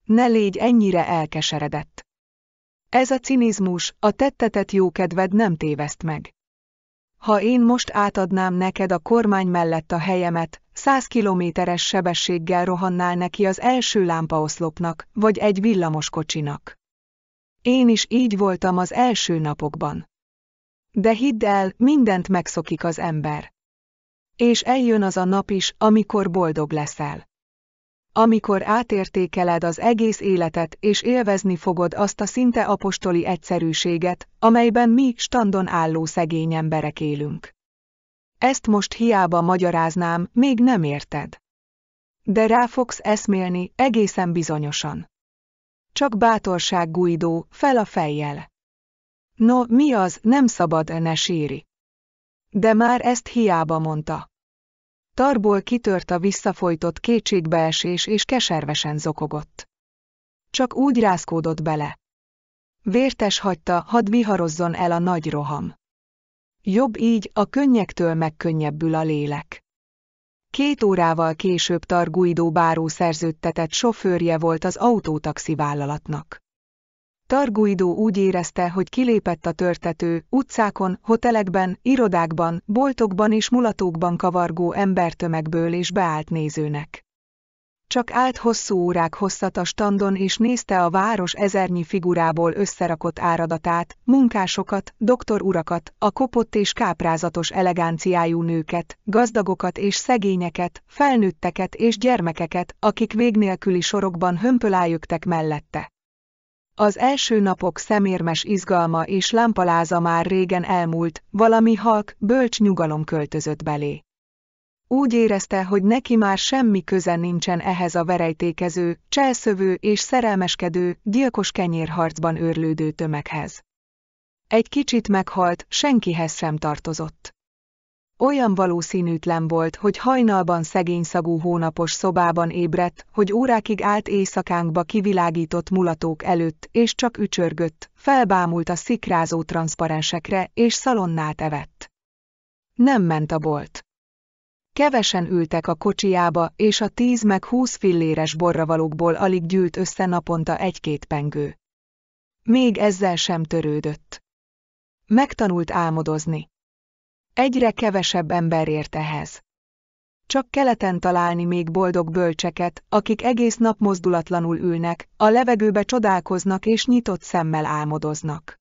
Ne légy ennyire elkeseredett. Ez a cinizmus, a tettetett jókedved nem téveszt meg. Ha én most átadnám neked a kormány mellett a helyemet, 100 kilométeres sebességgel rohannál neki az első lámpaoszlopnak, vagy egy kocsinak. Én is így voltam az első napokban. De hidd el, mindent megszokik az ember. És eljön az a nap is, amikor boldog leszel. Amikor átértékeled az egész életet és élvezni fogod azt a szinte apostoli egyszerűséget, amelyben mi standon álló szegény emberek élünk. Ezt most hiába magyaráznám, még nem érted. De rá fogsz eszmélni, egészen bizonyosan. Csak bátorság Guido, fel a fejjel. No, mi az, nem szabad ne síri. De már ezt hiába mondta. Tarból kitört a visszafolytott kétségbeesés és keservesen zokogott. Csak úgy rázkódott bele. Vértes hagyta, hadd viharozzon el a nagy roham. Jobb így, a könnyektől megkönnyebbül a lélek. Két órával később Targuidó báró szerződtetett sofőrje volt az autótaxi vállalatnak. Targuidó úgy érezte, hogy kilépett a törtető, utcákon, hotelekben, irodákban, boltokban és mulatókban kavargó embertömegből és beállt nézőnek. Csak állt hosszú órák hosszat a standon és nézte a város ezernyi figurából összerakott áradatát, munkásokat, doktor urakat, a kopott és káprázatos elegánciájú nőket, gazdagokat és szegényeket, felnőtteket és gyermekeket, akik vég nélküli sorokban hömpölájögtek mellette. Az első napok szemérmes izgalma és lámpaláza már régen elmúlt, valami halk, bölcs nyugalom költözött belé. Úgy érezte, hogy neki már semmi köze nincsen ehhez a verejtékező, cselszövő és szerelmeskedő, gyilkos kenyérharcban őrlődő tömeghez. Egy kicsit meghalt, senkihez sem tartozott. Olyan valószínűtlen volt, hogy hajnalban szagú hónapos szobában ébredt, hogy órákig állt éjszakánkba kivilágított mulatók előtt, és csak ücsörgött, felbámult a szikrázó transzparensekre, és szalonnát evett. Nem ment a bolt. Kevesen ültek a kocsiába, és a tíz meg húsz filléres borravalókból alig gyűlt össze naponta egy-két pengő. Még ezzel sem törődött. Megtanult álmodozni. Egyre kevesebb ember ért ehhez. Csak keleten találni még boldog bölcseket, akik egész nap mozdulatlanul ülnek, a levegőbe csodálkoznak és nyitott szemmel álmodoznak.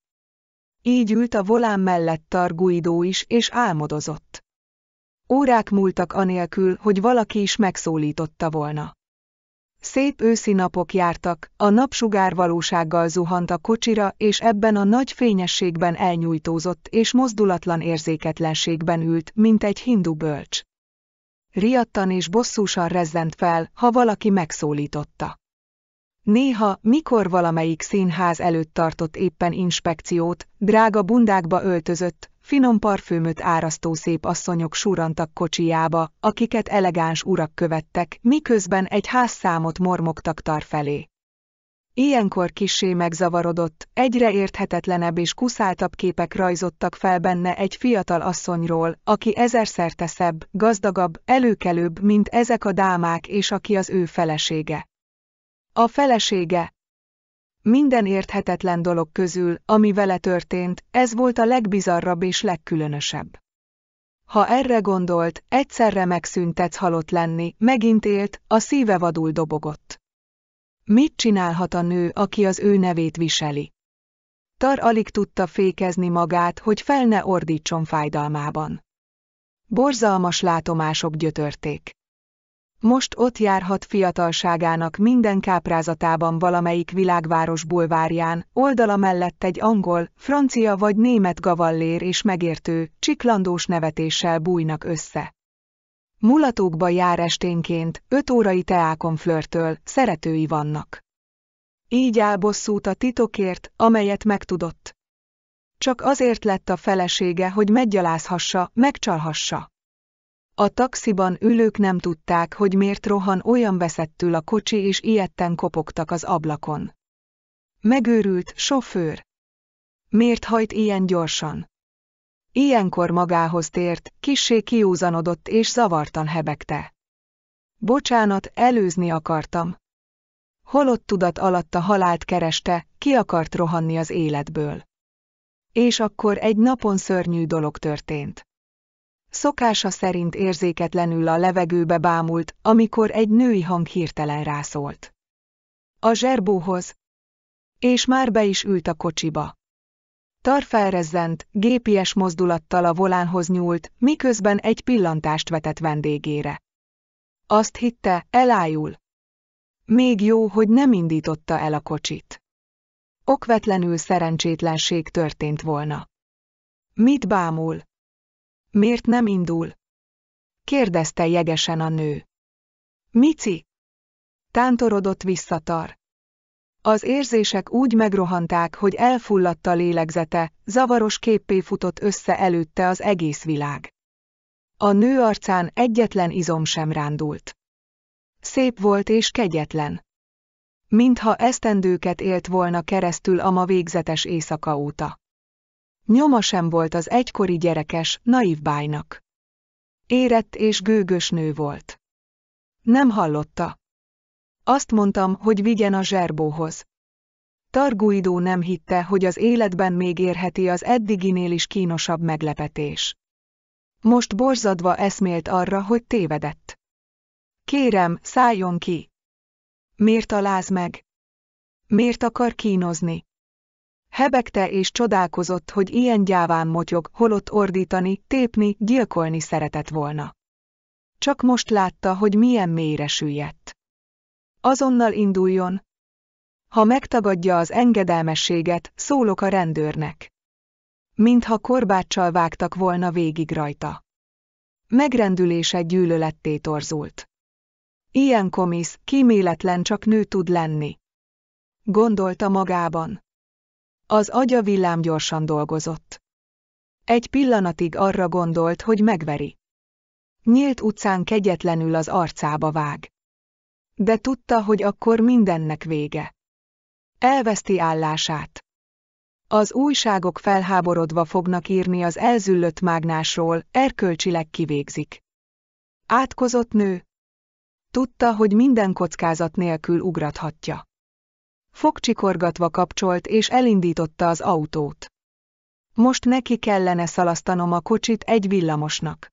Így ült a volán mellett Targuidó is és álmodozott. Órák múltak anélkül, hogy valaki is megszólította volna. Szép őszi napok jártak, a napsugár valósággal zuhant a kocsira, és ebben a nagy fényességben elnyújtózott és mozdulatlan érzéketlenségben ült, mint egy hindu bölcs. Riadtan és bosszúsan rezzent fel, ha valaki megszólította. Néha, mikor valamelyik színház előtt tartott éppen inspekciót, drága bundákba öltözött, finom parfümöt árasztó szép asszonyok surantak kocsijába, akiket elegáns urak követtek, miközben egy házszámot mormogtak tar felé. Ilyenkor kissé megzavarodott, egyre érthetetlenebb és kuszáltabb képek rajzottak fel benne egy fiatal asszonyról, aki ezerszer szebb, gazdagabb, előkelőbb, mint ezek a dámák és aki az ő felesége. A felesége, minden érthetetlen dolog közül, ami vele történt, ez volt a legbizarrabb és legkülönösebb. Ha erre gondolt, egyszerre megszüntetsz halott lenni, megint élt, a szíve vadul dobogott. Mit csinálhat a nő, aki az ő nevét viseli? Tar alig tudta fékezni magát, hogy fel ne ordítson fájdalmában. Borzalmas látomások gyötörték. Most ott járhat fiatalságának minden káprázatában valamelyik világváros bulvárján, oldala mellett egy angol, francia vagy német gavallér és megértő, csiklandós nevetéssel bújnak össze. Mulatókba jár esténként, öt órai teákon flörtöl, szeretői vannak. Így áll bosszút a titokért, amelyet megtudott. Csak azért lett a felesége, hogy meggyalázhassa, megcsalhassa. A taxiban ülők nem tudták, hogy miért rohan olyan veszettül a kocsi és ilyetten kopogtak az ablakon. Megőrült, sofőr! Miért hajt ilyen gyorsan? Ilyenkor magához tért, kissé kiúzanodott és zavartan hebegte. Bocsánat, előzni akartam. Holott tudat alatt a halált kereste, ki akart rohanni az életből. És akkor egy napon szörnyű dolog történt. Szokása szerint érzéketlenül a levegőbe bámult, amikor egy női hang hirtelen rászólt. A zserbóhoz. És már be is ült a kocsiba. Tar felrezzent, gépies mozdulattal a volánhoz nyúlt, miközben egy pillantást vetett vendégére. Azt hitte, elájul. Még jó, hogy nem indította el a kocsit. Okvetlenül szerencsétlenség történt volna. Mit bámul? Miért nem indul? kérdezte jegesen a nő. Mici? Tántorodott visszatar. Az érzések úgy megrohanták, hogy elfulladt a lélegzete, zavaros képpé futott össze előtte az egész világ. A nő arcán egyetlen izom sem rándult. Szép volt és kegyetlen. Mintha esztendőket élt volna keresztül a ma végzetes éjszaka óta. Nyoma sem volt az egykori gyerekes, naív bájnak. Érett és gőgös nő volt. Nem hallotta. Azt mondtam, hogy vigyen a zserbóhoz. Targuidó nem hitte, hogy az életben még érheti az eddiginél is kínosabb meglepetés. Most borzadva eszmélt arra, hogy tévedett. Kérem, szálljon ki! Miért aláz meg? Miért akar kínozni? Hebegte és csodálkozott, hogy ilyen gyáván motyog, holott ordítani, tépni, gyilkolni szeretett volna. Csak most látta, hogy milyen mélyre süllyedt. Azonnal induljon. Ha megtagadja az engedelmességet, szólok a rendőrnek. Mintha korbáccsal vágtak volna végig rajta. Megrendülése gyűlöletté torzult. Ilyen komisz, kíméletlen csak nő tud lenni. Gondolta magában. Az agya villámgyorsan dolgozott. Egy pillanatig arra gondolt, hogy megveri. Nyílt utcán kegyetlenül az arcába vág. De tudta, hogy akkor mindennek vége. Elveszti állását. Az újságok felháborodva fognak írni az elzüllött mágnásról, erkölcsileg kivégzik. Átkozott nő. Tudta, hogy minden kockázat nélkül ugrathatja fogcsikorgatva kapcsolt és elindította az autót. Most neki kellene szalasztanom a kocsit egy villamosnak.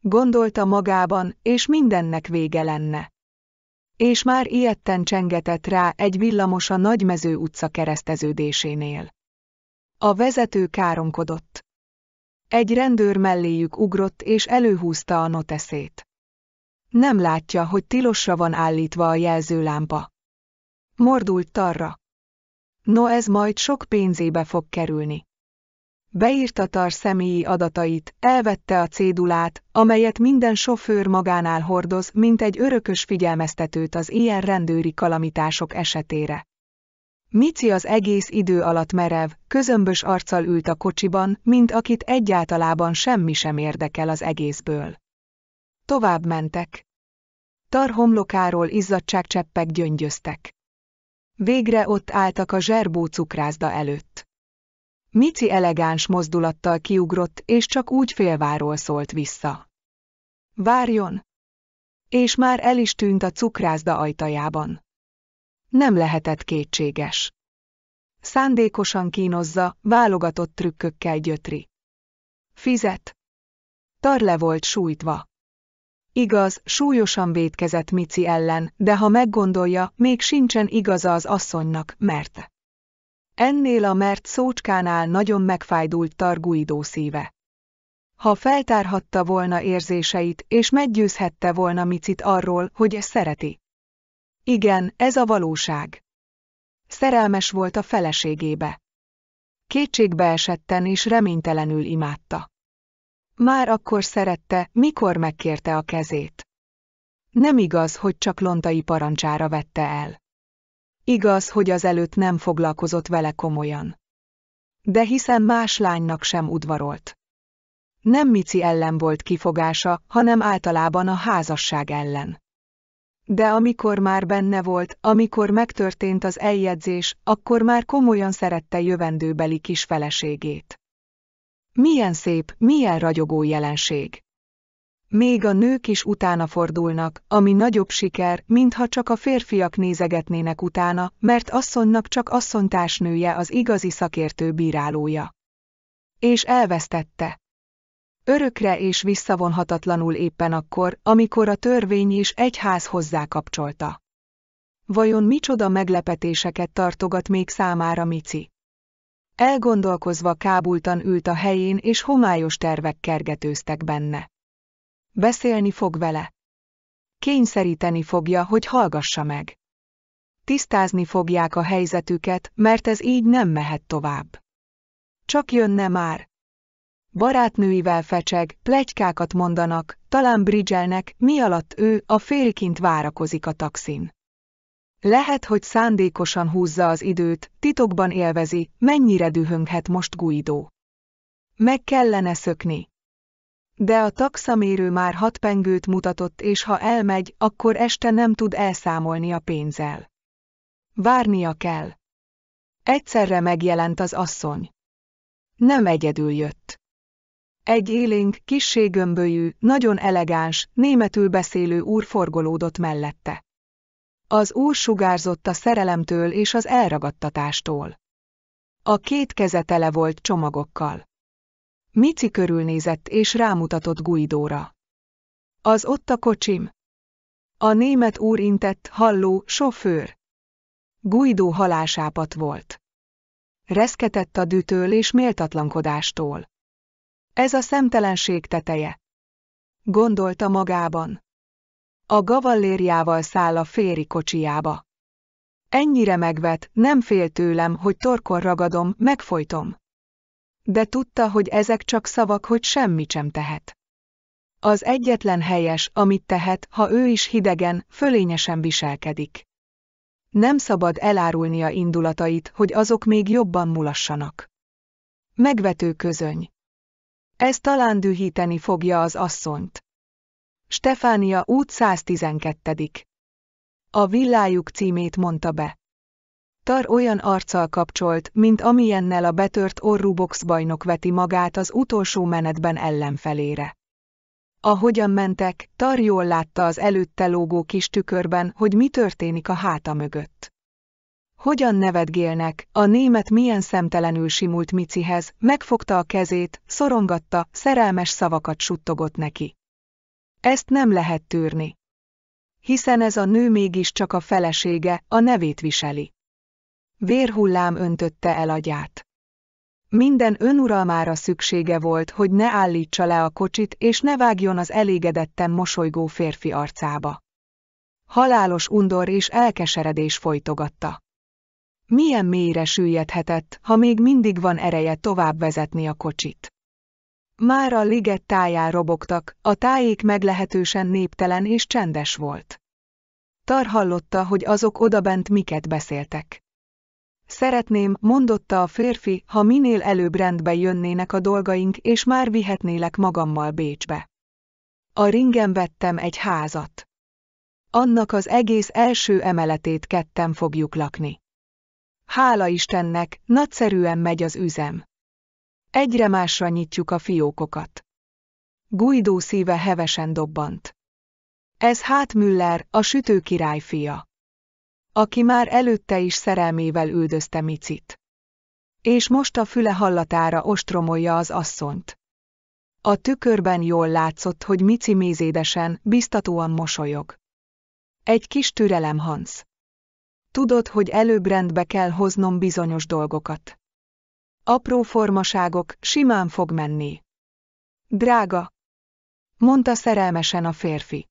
Gondolta magában, és mindennek vége lenne. És már ilyetten csengetett rá egy villamos a Nagymező utca kereszteződésénél. A vezető káromkodott. Egy rendőr melléjük ugrott és előhúzta a noteszét. Nem látja, hogy tilosra van állítva a jelzőlámpa. Mordult tarra. No ez majd sok pénzébe fog kerülni. Beírta tar személyi adatait, elvette a cédulát, amelyet minden sofőr magánál hordoz, mint egy örökös figyelmeztetőt az ilyen rendőri kalamitások esetére. Mici az egész idő alatt merev, közömbös arccal ült a kocsiban, mint akit egyáltalában semmi sem érdekel az egészből. Tovább mentek. Tar homlokáról izzadságcseppek gyöngyöztek. Végre ott álltak a zserbó cukrászda előtt. Mici elegáns mozdulattal kiugrott, és csak úgy félváról szólt vissza. Várjon! És már el is tűnt a cukrászda ajtajában. Nem lehetett kétséges. Szándékosan kínozza, válogatott trükkökkel gyötri. Fizet. Tarle volt sújtva. Igaz, súlyosan védkezett Mici ellen, de ha meggondolja, még sincsen igaza az asszonynak, mert. Ennél a mert szócskánál nagyon megfájdult Targuidó szíve. Ha feltárhatta volna érzéseit, és meggyőzhette volna Micit arról, hogy ezt szereti. Igen, ez a valóság. Szerelmes volt a feleségébe. Kétségbeesetten és reménytelenül imádta. Már akkor szerette, mikor megkérte a kezét. Nem igaz, hogy csak lontai parancsára vette el. Igaz, hogy azelőtt nem foglalkozott vele komolyan. De hiszen más lánynak sem udvarolt. Nem Mici ellen volt kifogása, hanem általában a házasság ellen. De amikor már benne volt, amikor megtörtént az eljegyzés, akkor már komolyan szerette jövendőbeli kis feleségét. Milyen szép, milyen ragyogó jelenség. Még a nők is utána fordulnak, ami nagyobb siker, mintha csak a férfiak nézegetnének utána, mert asszonynak csak asszonytársnője az igazi szakértő bírálója. És elvesztette. Örökre és visszavonhatatlanul éppen akkor, amikor a törvény is egyház hozzá kapcsolta. Vajon micsoda meglepetéseket tartogat még számára Mici? Elgondolkozva kábultan ült a helyén, és homályos tervek kergetőztek benne. Beszélni fog vele. Kényszeríteni fogja, hogy hallgassa meg. Tisztázni fogják a helyzetüket, mert ez így nem mehet tovább. Csak jönne már. Barátnőivel fecseg, plegykákat mondanak, talán Bridgelnek, mi alatt ő a félkint várakozik a taxin. Lehet, hogy szándékosan húzza az időt, titokban élvezi, mennyire dühönghet most Guido. Meg kellene szökni. De a taxamérő már hat pengőt mutatott, és ha elmegy, akkor este nem tud elszámolni a pénzzel. Várnia kell. Egyszerre megjelent az asszony. Nem egyedül jött. Egy élénk, kissé gömbölyű, nagyon elegáns, németül beszélő úr forgolódott mellette. Az Úr sugárzott a szerelemtől és az elragadtatástól. A két keze tele volt csomagokkal. Mici körülnézett és rámutatott Guidóra. Az ott a kocsim. A német úr intett, halló, sofőr. Guidó halásápat volt. Reszketett a dűtől és méltatlankodástól. Ez a szemtelenség teteje. Gondolta magában. A gavallériával száll a féri kocsiába. Ennyire megvet, nem fél tőlem, hogy torkor ragadom, megfojtom. De tudta, hogy ezek csak szavak, hogy semmit sem tehet. Az egyetlen helyes, amit tehet, ha ő is hidegen, fölényesen viselkedik. Nem szabad elárulnia indulatait, hogy azok még jobban mulassanak. Megvető közöny. Ez talán dühíteni fogja az asszonyt. Stefánia út 112. A villájuk címét mondta be. Tar olyan arccal kapcsolt, mint amilyennel a betört orrú boxbajnok veti magát az utolsó menetben ellenfelére. Ahogyan mentek, Tar jól látta az előtte lógó kis tükörben, hogy mi történik a háta mögött. Hogyan nevetgélnek, a német milyen szemtelenül simult Micihez, megfogta a kezét, szorongatta, szerelmes szavakat suttogott neki. Ezt nem lehet tűrni. Hiszen ez a nő mégiscsak a felesége, a nevét viseli. Vérhullám öntötte el agyát. Minden önuralmára szüksége volt, hogy ne állítsa le a kocsit és ne vágjon az elégedetten mosolygó férfi arcába. Halálos undor és elkeseredés folytogatta. Milyen mélyre süllyedhetett, ha még mindig van ereje tovább vezetni a kocsit. Már a liget táján robogtak, a tájék meglehetősen néptelen és csendes volt. Tar hallotta, hogy azok odabent miket beszéltek. Szeretném, mondotta a férfi, ha minél előbb rendbe jönnének a dolgaink, és már vihetnélek magammal Bécsbe. A ringen vettem egy házat. Annak az egész első emeletét ketten fogjuk lakni. Hála Istennek, nagyszerűen megy az üzem. Egyre másra nyitjuk a fiókokat. Guido szíve hevesen dobbant. Ez hát Müller, a sütő király fia. Aki már előtte is szerelmével üldözte Micit. És most a füle hallatára ostromolja az asszonyt. A tükörben jól látszott, hogy Mici mézédesen, biztatóan mosolyog. Egy kis türelem, Hans. Tudod, hogy előbb rendbe kell hoznom bizonyos dolgokat. Apró formaságok, simán fog menni. Drága! mondta szerelmesen a férfi.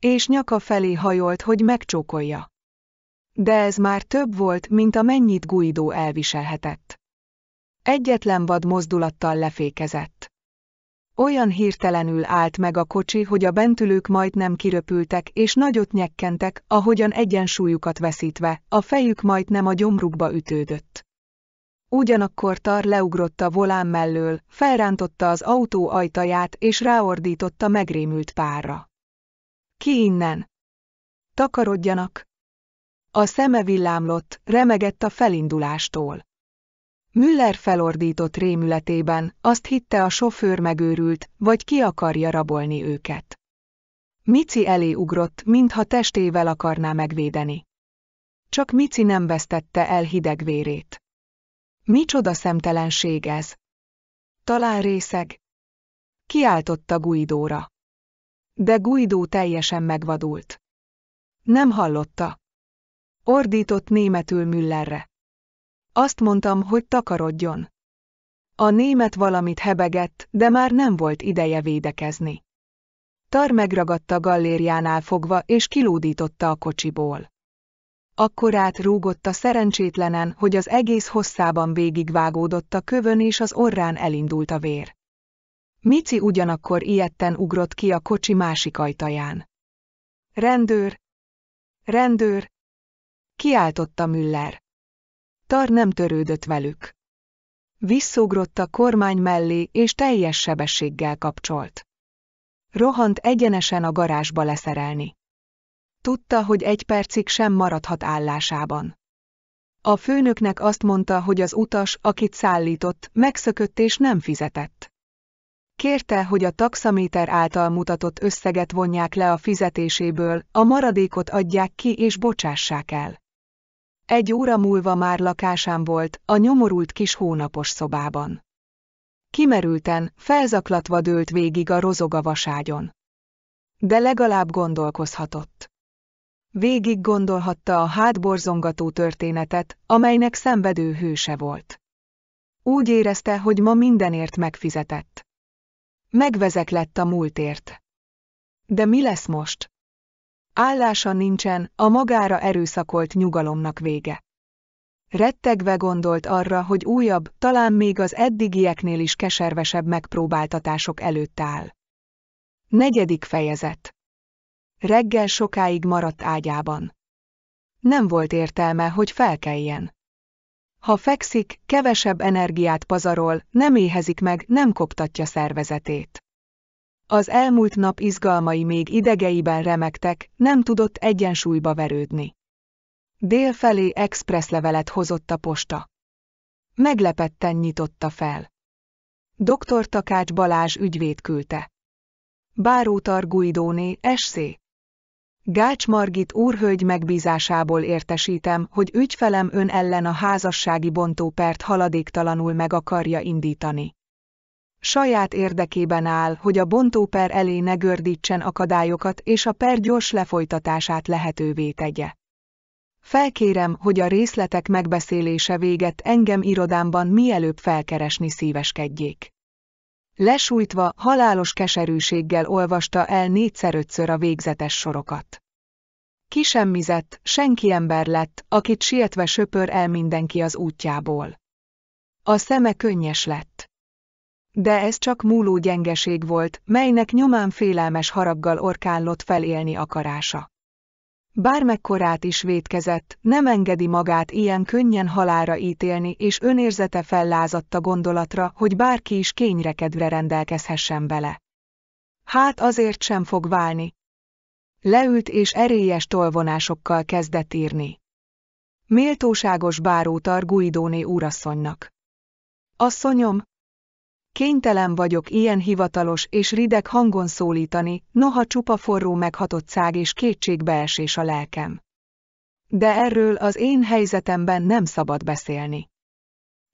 És nyaka felé hajolt, hogy megcsókolja. De ez már több volt, mint amennyit Guido elviselhetett. Egyetlen vad mozdulattal lefékezett. Olyan hirtelenül állt meg a kocsi, hogy a bentülők majdnem kiröpültek és nagyot nyekkentek, ahogyan egyensúlyukat veszítve, a fejük majdnem a gyomrukba ütődött. Ugyanakkor Tar leugrott a volán mellől, felrántotta az autó ajtaját és ráordította megrémült párra. Ki innen? Takarodjanak! A szeme villámlott, remegett a felindulástól. Müller felordított rémületében, azt hitte a sofőr megőrült, vagy ki akarja rabolni őket. Mici elé ugrott, mintha testével akarná megvédeni. Csak Mici nem vesztette el hidegvérét. Micsoda szemtelenség ez! Talán részeg? Kiáltotta Guidóra. De Guidó teljesen megvadult. Nem hallotta. Ordított németül Müllerre. Azt mondtam, hogy takarodjon. A német valamit hebegett, de már nem volt ideje védekezni. Tar megragadta gallériánál fogva és kilódította a kocsiból. Akkorát rúgott a szerencsétlenen, hogy az egész hosszában végigvágódott a kövön és az orrán elindult a vér. Mici ugyanakkor ilyetten ugrott ki a kocsi másik ajtaján. Rendőr! Rendőr! Kiáltotta Müller. Tar nem törődött velük. Visszugrott a kormány mellé és teljes sebességgel kapcsolt. Rohant egyenesen a garázsba leszerelni. Tudta, hogy egy percig sem maradhat állásában. A főnöknek azt mondta, hogy az utas, akit szállított, megszökött és nem fizetett. Kérte, hogy a taxaméter által mutatott összeget vonják le a fizetéséből, a maradékot adják ki és bocsássák el. Egy óra múlva már lakásán volt, a nyomorult kis hónapos szobában. Kimerülten, felzaklatva dőlt végig a rozogavaságyon. De legalább gondolkozhatott. Végig gondolhatta a hátborzongató történetet, amelynek szenvedő hőse volt. Úgy érezte, hogy ma mindenért megfizetett. Megvezek lett a múltért. De mi lesz most? Állása nincsen, a magára erőszakolt nyugalomnak vége. Rettegve gondolt arra, hogy újabb, talán még az eddigieknél is keservesebb megpróbáltatások előtt áll. Negyedik fejezet Reggel sokáig maradt ágyában. Nem volt értelme, hogy felkeljen. Ha fekszik, kevesebb energiát pazarol, nem éhezik meg, nem koptatja szervezetét. Az elmúlt nap izgalmai még idegeiben remektek, nem tudott egyensúlyba verődni. Délfelé expresszlevelet hozott a posta. Meglepetten nyitotta fel. Dr. Takács Balázs ügyvéd küldte. Báró Targuidóné, SC. Gács Margit úrhölgy megbízásából értesítem, hogy ügyfelem ön ellen a házassági bontópert haladéktalanul meg akarja indítani. Saját érdekében áll, hogy a bontóper elé ne gördítsen akadályokat és a per gyors lefolytatását lehetővé tegye. Felkérem, hogy a részletek megbeszélése véget engem irodámban mielőbb felkeresni szíveskedjék. Lesújtva, halálos keserűséggel olvasta el négyszer-ötször a végzetes sorokat. Kisemmizett, senki ember lett, akit sietve söpör el mindenki az útjából. A szeme könnyes lett. De ez csak múló gyengeség volt, melynek nyomán félelmes haraggal orkánlott felélni akarása. Bármekkorát is vétkezett, nem engedi magát ilyen könnyen halára ítélni, és önérzete fellázadt a gondolatra, hogy bárki is kényrekedve rendelkezhessen bele. Hát azért sem fog válni. Leült és erélyes tolvonásokkal kezdett írni. Méltóságos bárótar Guidóné úrasszonynak. Asszonyom, Kénytelen vagyok ilyen hivatalos és rideg hangon szólítani, noha csupa forró meghatottság és kétségbeesés a lelkem. De erről az én helyzetemben nem szabad beszélni.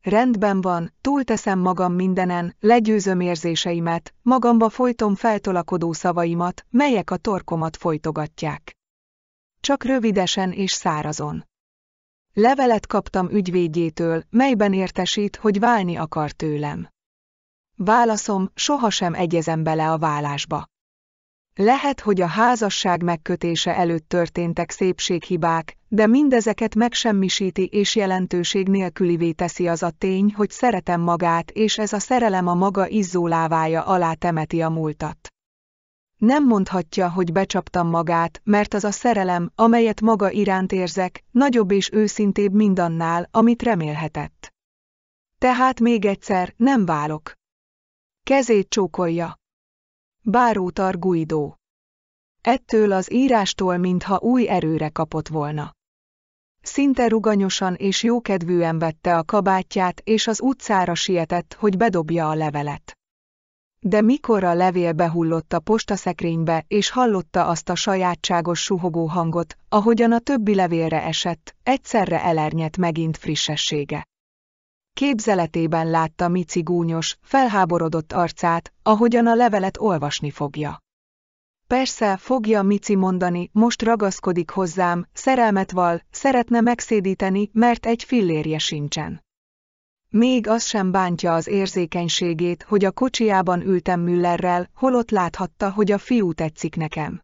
Rendben van, túlteszem magam mindenen, legyőzöm érzéseimet, magamba folytom feltolakodó szavaimat, melyek a torkomat folytogatják. Csak rövidesen és szárazon. Levelet kaptam ügyvédjétől, melyben értesít, hogy válni akar tőlem. Válaszom, sohasem egyezem bele a vállásba. Lehet, hogy a házasság megkötése előtt történtek szépséghibák, de mindezeket megsemmisíti és jelentőség nélkülivé teszi az a tény, hogy szeretem magát, és ez a szerelem a maga izzó lávája alá temeti a múltat. Nem mondhatja, hogy becsaptam magát, mert az a szerelem, amelyet maga iránt érzek, nagyobb és őszintébb mindannál, amit remélhetett. Tehát még egyszer, nem válok. Kezét csókolja. Bárótar Guidó. Ettől az írástól mintha új erőre kapott volna. Szinte ruganyosan és jókedvűen vette a kabátját, és az utcára sietett, hogy bedobja a levelet. De mikor a levél behullott a postaszekrénybe, és hallotta azt a sajátságos suhogó hangot, ahogyan a többi levélre esett, egyszerre elernyett megint frissessége. Képzeletében látta Mici gúnyos, felháborodott arcát, ahogyan a levelet olvasni fogja. Persze, fogja Mici mondani, most ragaszkodik hozzám, szerelmet val, szeretne megszédíteni, mert egy fillérje sincsen. Még az sem bántja az érzékenységét, hogy a kocsiában ültem Müllerrel, holott láthatta, hogy a fiú tetszik nekem.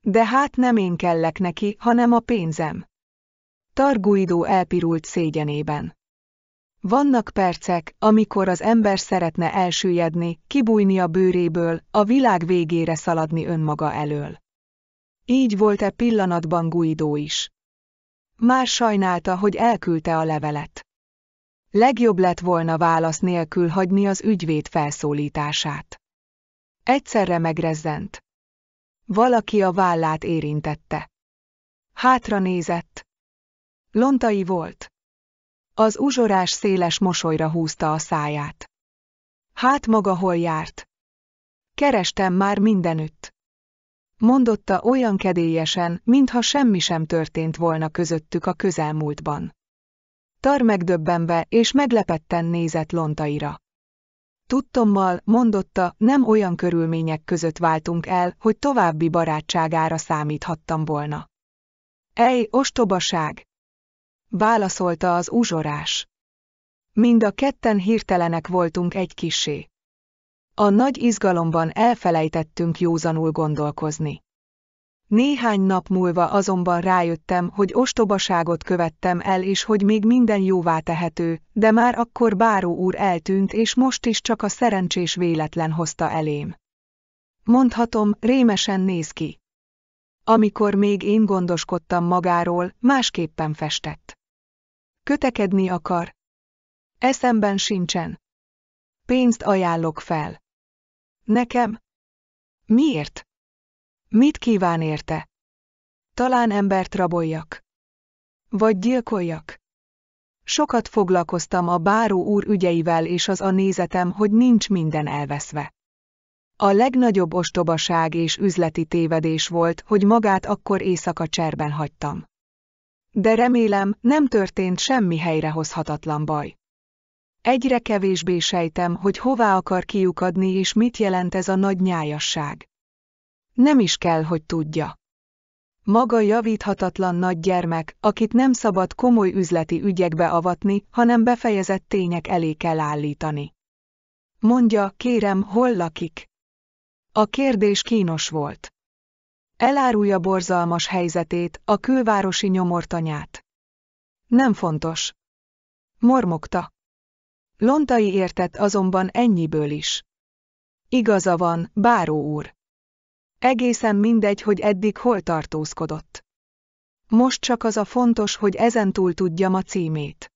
De hát nem én kellek neki, hanem a pénzem. Targuidó elpirult szégyenében. Vannak percek, amikor az ember szeretne elsüllyedni, kibújni a bőréből, a világ végére szaladni önmaga elől. Így volt-e pillanatban Guido is. Már sajnálta, hogy elküldte a levelet. Legjobb lett volna válasz nélkül hagyni az ügyvéd felszólítását. Egyszerre megrezzent. Valaki a vállát érintette. Hátra nézett. Lontai volt. Az uzsorás széles mosolyra húzta a száját. Hát maga hol járt? Kerestem már mindenütt. Mondotta olyan kedélyesen, mintha semmi sem történt volna közöttük a közelmúltban. Tar megdöbbenve és meglepetten nézett lontaira. Tudtommal, mondotta, nem olyan körülmények között váltunk el, hogy további barátságára számíthattam volna. Ej, ostobaság! válaszolta az uzsorás. Mind a ketten hirtelenek voltunk egy kisé. A nagy izgalomban elfelejtettünk józanul gondolkozni. Néhány nap múlva azonban rájöttem, hogy ostobaságot követtem el és hogy még minden jóvá tehető, de már akkor Báró úr eltűnt és most is csak a szerencsés véletlen hozta elém. Mondhatom, rémesen néz ki. Amikor még én gondoskodtam magáról, másképpen festett. Kötekedni akar. Eszemben sincsen. Pénzt ajánlok fel. Nekem? Miért? Mit kíván érte? Talán embert raboljak. Vagy gyilkoljak. Sokat foglalkoztam a báró úr ügyeivel és az a nézetem, hogy nincs minden elveszve. A legnagyobb ostobaság és üzleti tévedés volt, hogy magát akkor éjszaka cserben hagytam. De remélem, nem történt semmi helyrehozhatatlan baj. Egyre kevésbé sejtem, hogy hová akar kiukadni és mit jelent ez a nagy nyájasság. Nem is kell, hogy tudja. Maga javíthatatlan nagy gyermek, akit nem szabad komoly üzleti ügyekbe avatni, hanem befejezett tények elé kell állítani. Mondja, kérem, hol lakik? A kérdés kínos volt. Elárulja borzalmas helyzetét, a külvárosi nyomortanyát. Nem fontos. Mormogta. Lontai értett azonban ennyiből is. Igaza van, báró úr. Egészen mindegy, hogy eddig hol tartózkodott. Most csak az a fontos, hogy ezentúl tudjam a címét.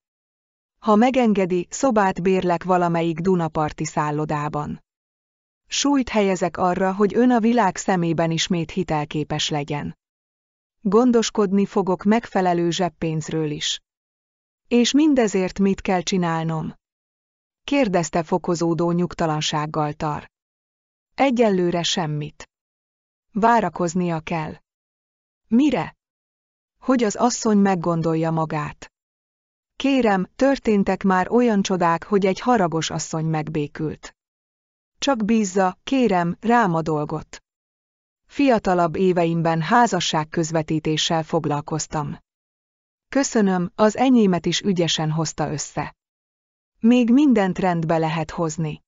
Ha megengedi, szobát bérlek valamelyik Dunaparti szállodában. Súlyt helyezek arra, hogy ön a világ szemében ismét hitelképes legyen. Gondoskodni fogok megfelelő zseppénzről is. És mindezért mit kell csinálnom? Kérdezte fokozódó nyugtalansággal tar. Egyelőre semmit. Várakoznia kell. Mire? Hogy az asszony meggondolja magát. Kérem, történtek már olyan csodák, hogy egy haragos asszony megbékült. Csak bízza, kérem, rám a dolgot. Fiatalabb éveimben házasság közvetítéssel foglalkoztam. Köszönöm, az enyémet is ügyesen hozta össze. Még mindent rendbe lehet hozni.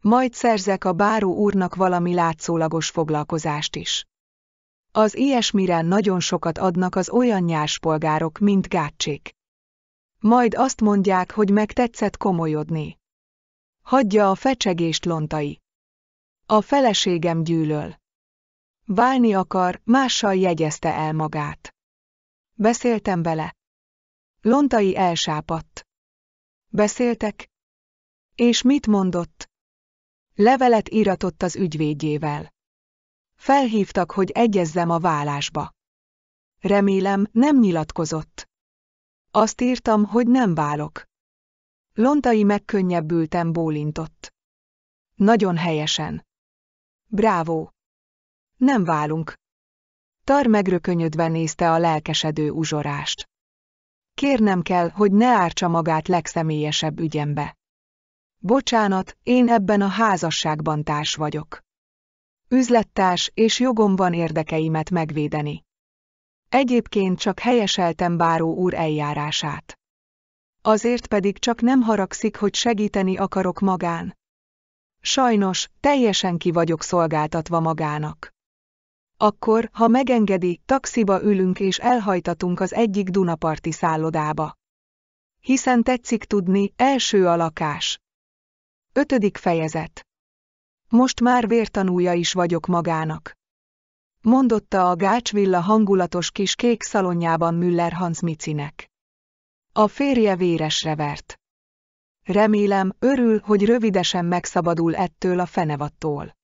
Majd szerzek a báró úrnak valami látszólagos foglalkozást is. Az ilyesmire nagyon sokat adnak az olyan nyárspolgárok, mint gácsik. Majd azt mondják, hogy megtetszett komolyodni. Hagyja a fecsegést lontai. A feleségem gyűlöl. Válni akar, mással jegyezte el magát. Beszéltem vele. Lontai elsápadt. Beszéltek? És mit mondott? Levelet íratott az ügyvédjével. Felhívtak, hogy egyezzem a vállásba. Remélem, nem nyilatkozott. Azt írtam, hogy nem válok. Lontai megkönnyebbülten bólintott. Nagyon helyesen. Brávó. Nem válunk. Tar megrökönyödve nézte a lelkesedő uzsorást. Kérnem kell, hogy ne ártsa magát legszemélyesebb ügyembe. Bocsánat, én ebben a házasságban társ vagyok. Üzlettárs és jogom van érdekeimet megvédeni. Egyébként csak helyeseltem báró úr eljárását azért pedig csak nem haragszik, hogy segíteni akarok magán. Sajnos, teljesen ki vagyok szolgáltatva magának. Akkor, ha megengedi, taxiba ülünk és elhajtatunk az egyik Dunaparti szállodába. Hiszen tetszik tudni, első a lakás. Ötödik fejezet. Most már vértanúja is vagyok magának. Mondotta a Gácsvilla hangulatos kis kék szalonjában Müller Hans Micinek. A férje véresre vert. Remélem, örül, hogy rövidesen megszabadul ettől a fenevattól.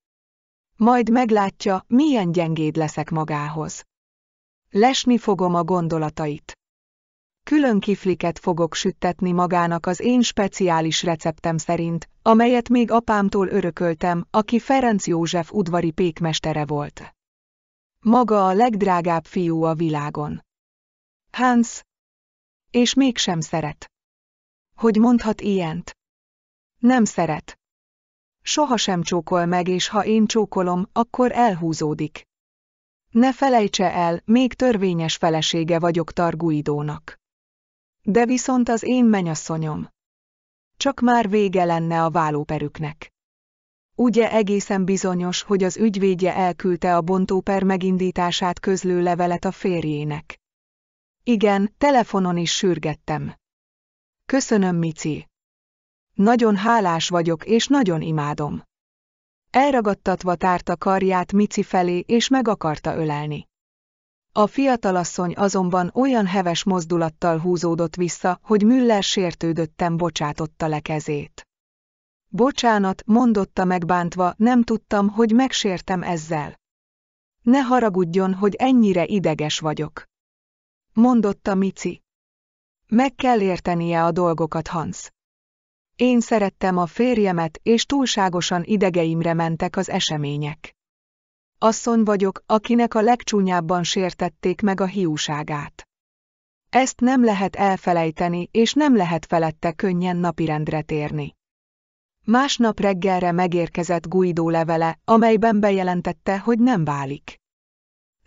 Majd meglátja, milyen gyengéd leszek magához. Lesni fogom a gondolatait. Külön kifliket fogok süttetni magának az én speciális receptem szerint, amelyet még apámtól örököltem, aki Ferenc József udvari pékmestere volt. Maga a legdrágább fiú a világon. Hans, és mégsem szeret. Hogy mondhat ilyent? Nem szeret. Soha sem csókol meg, és ha én csókolom, akkor elhúzódik. Ne felejtse el, még törvényes felesége vagyok Targuidónak. De viszont az én menyasszonyom. Csak már vége lenne a vállóperüknek. Ugye egészen bizonyos, hogy az ügyvédje elküldte a bontóper megindítását közlő levelet a férjének. Igen, telefonon is sürgettem. Köszönöm, Mici. Nagyon hálás vagyok és nagyon imádom. Elragadtatva tárta karját Mici felé és meg akarta ölelni. A fiatalasszony azonban olyan heves mozdulattal húzódott vissza, hogy Müller sértődöttem bocsátotta le kezét. Bocsánat, mondotta megbántva, nem tudtam, hogy megsértem ezzel. Ne haragudjon, hogy ennyire ideges vagyok mondotta Mici. Meg kell értenie a dolgokat, Hans. Én szerettem a férjemet, és túlságosan idegeimre mentek az események. Asszon vagyok, akinek a legcsúnyábban sértették meg a hiúságát. Ezt nem lehet elfelejteni, és nem lehet felette könnyen napirendre térni. Másnap reggelre megérkezett Guido levele, amelyben bejelentette, hogy nem válik.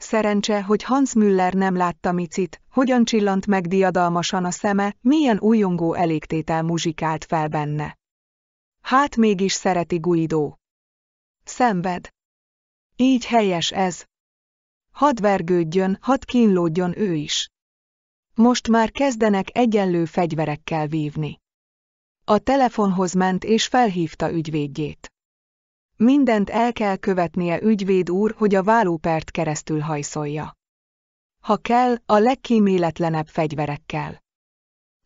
Szerencse, hogy Hans Müller nem látta Micit, hogyan csillant meg diadalmasan a szeme, milyen újongó elégtétel muzsikált fel benne. Hát mégis szereti Guido. Szenved. Így helyes ez. Hadd vergődjön, hadd kínlódjon ő is. Most már kezdenek egyenlő fegyverekkel vívni. A telefonhoz ment és felhívta ügyvédjét. Mindent el kell követnie ügyvéd úr, hogy a vállópert keresztül hajszolja. Ha kell, a legkíméletlenebb fegyverekkel.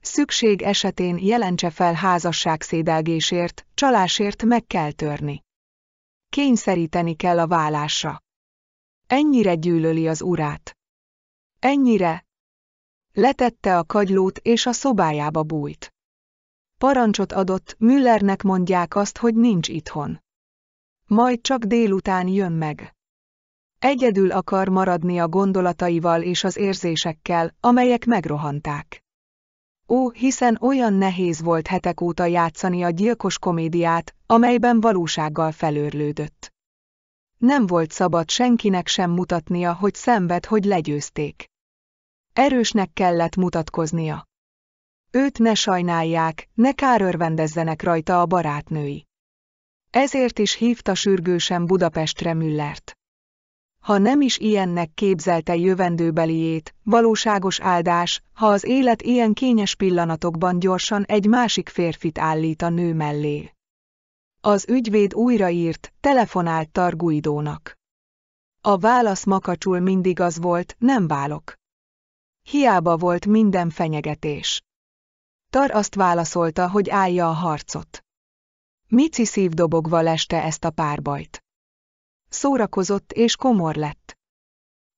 Szükség esetén jelentse fel szédelgésért, csalásért meg kell törni. Kényszeríteni kell a vállásra. Ennyire gyűlöli az urát. Ennyire. Letette a kagylót és a szobájába bújt. Parancsot adott, Müllernek mondják azt, hogy nincs itthon. Majd csak délután jön meg. Egyedül akar maradni a gondolataival és az érzésekkel, amelyek megrohanták. Ó, hiszen olyan nehéz volt hetek óta játszani a gyilkos komédiát, amelyben valósággal felőrlődött. Nem volt szabad senkinek sem mutatnia, hogy szenved, hogy legyőzték. Erősnek kellett mutatkoznia. Őt ne sajnálják, ne kárörvendezzenek rajta a barátnői. Ezért is hívta sürgősen Budapestre Müllert. Ha nem is ilyennek képzelte jövendőbeliét, valóságos áldás, ha az élet ilyen kényes pillanatokban gyorsan egy másik férfit állít a nő mellé. Az ügyvéd újraírt, telefonált Targuidónak. A válasz makacsul mindig az volt, nem válok. Hiába volt minden fenyegetés. Tar azt válaszolta, hogy állja a harcot. Mici szívdobogva leste ezt a párbajt. Szórakozott és komor lett.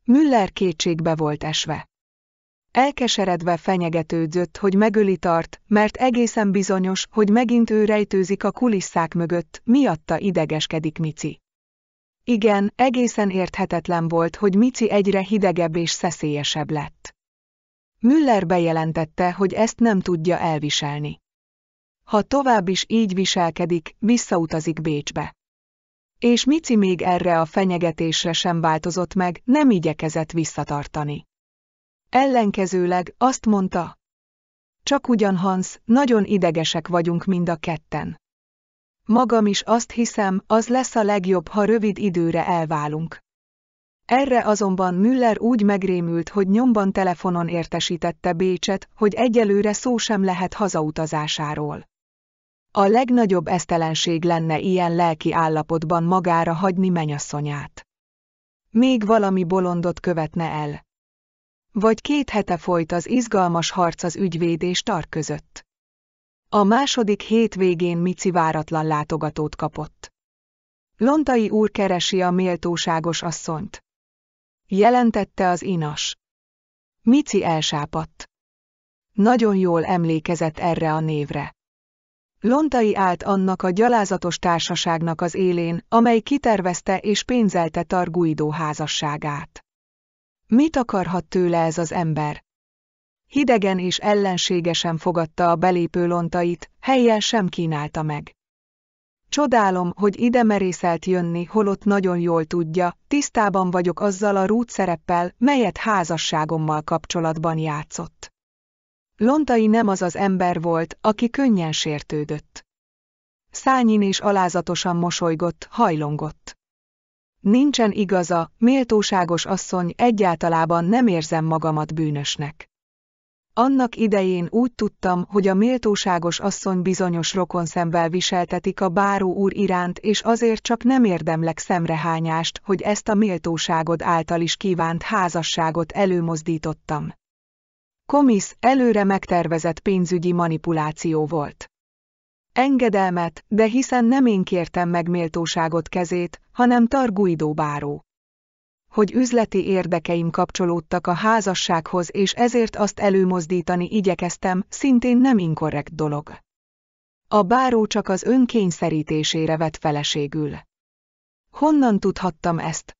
Müller kétségbe volt esve. Elkeseredve fenyegetődzött, hogy megöli tart, mert egészen bizonyos, hogy megint ő rejtőzik a kulisszák mögött, miatta idegeskedik Mici. Igen, egészen érthetetlen volt, hogy Mici egyre hidegebb és szeszélyesebb lett. Müller bejelentette, hogy ezt nem tudja elviselni. Ha tovább is így viselkedik, visszautazik Bécsbe. És Mici még erre a fenyegetésre sem változott meg, nem igyekezett visszatartani. Ellenkezőleg azt mondta, csak ugyan Hans, nagyon idegesek vagyunk mind a ketten. Magam is azt hiszem, az lesz a legjobb, ha rövid időre elválunk. Erre azonban Müller úgy megrémült, hogy nyomban telefonon értesítette Bécset, hogy egyelőre szó sem lehet hazautazásáról. A legnagyobb esztelenség lenne ilyen lelki állapotban magára hagyni menyasszonyát. Még valami bolondot követne el. Vagy két hete folyt az izgalmas harc az ügyvéd és tar között. A második végén Mici váratlan látogatót kapott. Lontai úr keresi a méltóságos asszonyt. Jelentette az inas. Mici elsápadt. Nagyon jól emlékezett erre a névre. Lontai állt annak a gyalázatos társaságnak az élén, amely kitervezte és pénzelte Targuidó házasságát. Mit akarhat tőle ez az ember? Hidegen és ellenségesen fogadta a belépő lontait, helyen sem kínálta meg. Csodálom, hogy ide merészelt jönni, holott nagyon jól tudja, tisztában vagyok azzal a rút szereppel, melyet házasságommal kapcsolatban játszott. Lontai nem az az ember volt, aki könnyen sértődött. Szányin és alázatosan mosolygott, hajlongott. Nincsen igaza, méltóságos asszony, egyáltalában nem érzem magamat bűnösnek. Annak idején úgy tudtam, hogy a méltóságos asszony bizonyos rokonszemvel viseltetik a báró úr iránt, és azért csak nem érdemlek szemrehányást, hogy ezt a méltóságod által is kívánt házasságot előmozdítottam komisz előre megtervezett pénzügyi manipuláció volt. Engedelmet, de hiszen nem én kértem meg méltóságot kezét, hanem Targuidó báró. Hogy üzleti érdekeim kapcsolódtak a házassághoz és ezért azt előmozdítani igyekeztem, szintén nem inkorrekt dolog. A báró csak az önkényszerítésére vett feleségül. Honnan tudhattam ezt?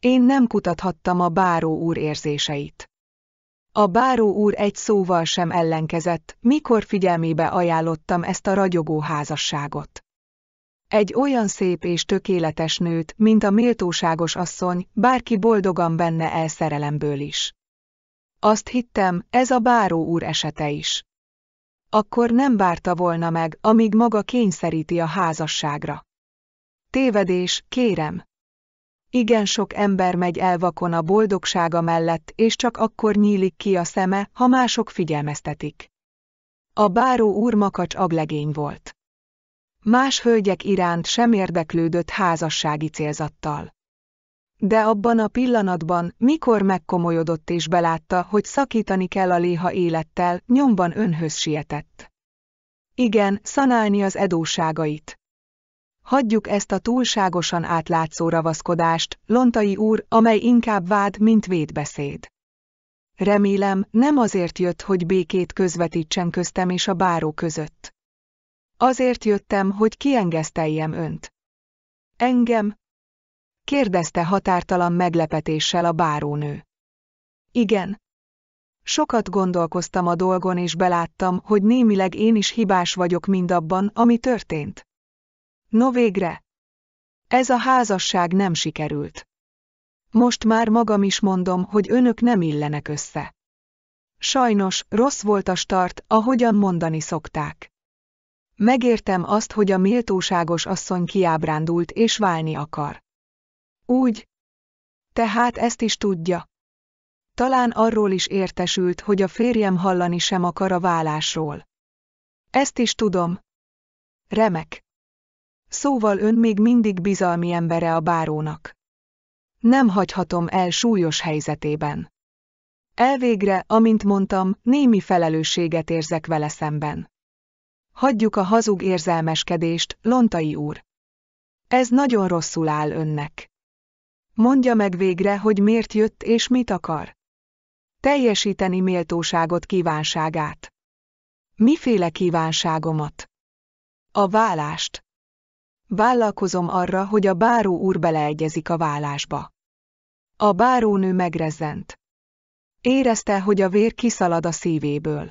Én nem kutathattam a báró úr érzéseit. A báró úr egy szóval sem ellenkezett, mikor figyelmébe ajánlottam ezt a ragyogó házasságot. Egy olyan szép és tökéletes nőt, mint a méltóságos asszony, bárki boldogan benne elszerelemből is. Azt hittem, ez a báró úr esete is. Akkor nem várta volna meg, amíg maga kényszeríti a házasságra. Tévedés, kérem. Igen sok ember megy el vakon a boldogsága mellett, és csak akkor nyílik ki a szeme, ha mások figyelmeztetik. A báró úr makacs aglegény volt. Más hölgyek iránt sem érdeklődött házassági célzattal. De abban a pillanatban, mikor megkomolyodott és belátta, hogy szakítani kell a léha élettel, nyomban önhöz sietett. Igen, szanálni az edóságait, Hagyjuk ezt a túlságosan átlátszó ravaszkodást, Lontai úr, amely inkább vád, mint védbeszéd. Remélem, nem azért jött, hogy békét közvetítsen köztem és a báró között. Azért jöttem, hogy kiengeszteljem önt. Engem? kérdezte határtalan meglepetéssel a bárónő. Igen. Sokat gondolkoztam a dolgon és beláttam, hogy némileg én is hibás vagyok mindabban, ami történt. No végre! Ez a házasság nem sikerült. Most már magam is mondom, hogy önök nem illenek össze. Sajnos, rossz volt a start, ahogyan mondani szokták. Megértem azt, hogy a méltóságos asszony kiábrándult és válni akar. Úgy. Tehát ezt is tudja. Talán arról is értesült, hogy a férjem hallani sem akar a vállásról. Ezt is tudom. Remek. Szóval ön még mindig bizalmi embere a bárónak. Nem hagyhatom el súlyos helyzetében. Elvégre, amint mondtam, némi felelősséget érzek vele szemben. Hagyjuk a hazug érzelmeskedést, Lontai úr. Ez nagyon rosszul áll önnek. Mondja meg végre, hogy miért jött és mit akar. Teljesíteni méltóságot kívánságát. Miféle kívánságomat? A vállást. Vállalkozom arra, hogy a báró úr beleegyezik a vállásba. A bárónő megrezzent. Érezte, hogy a vér kiszalad a szívéből.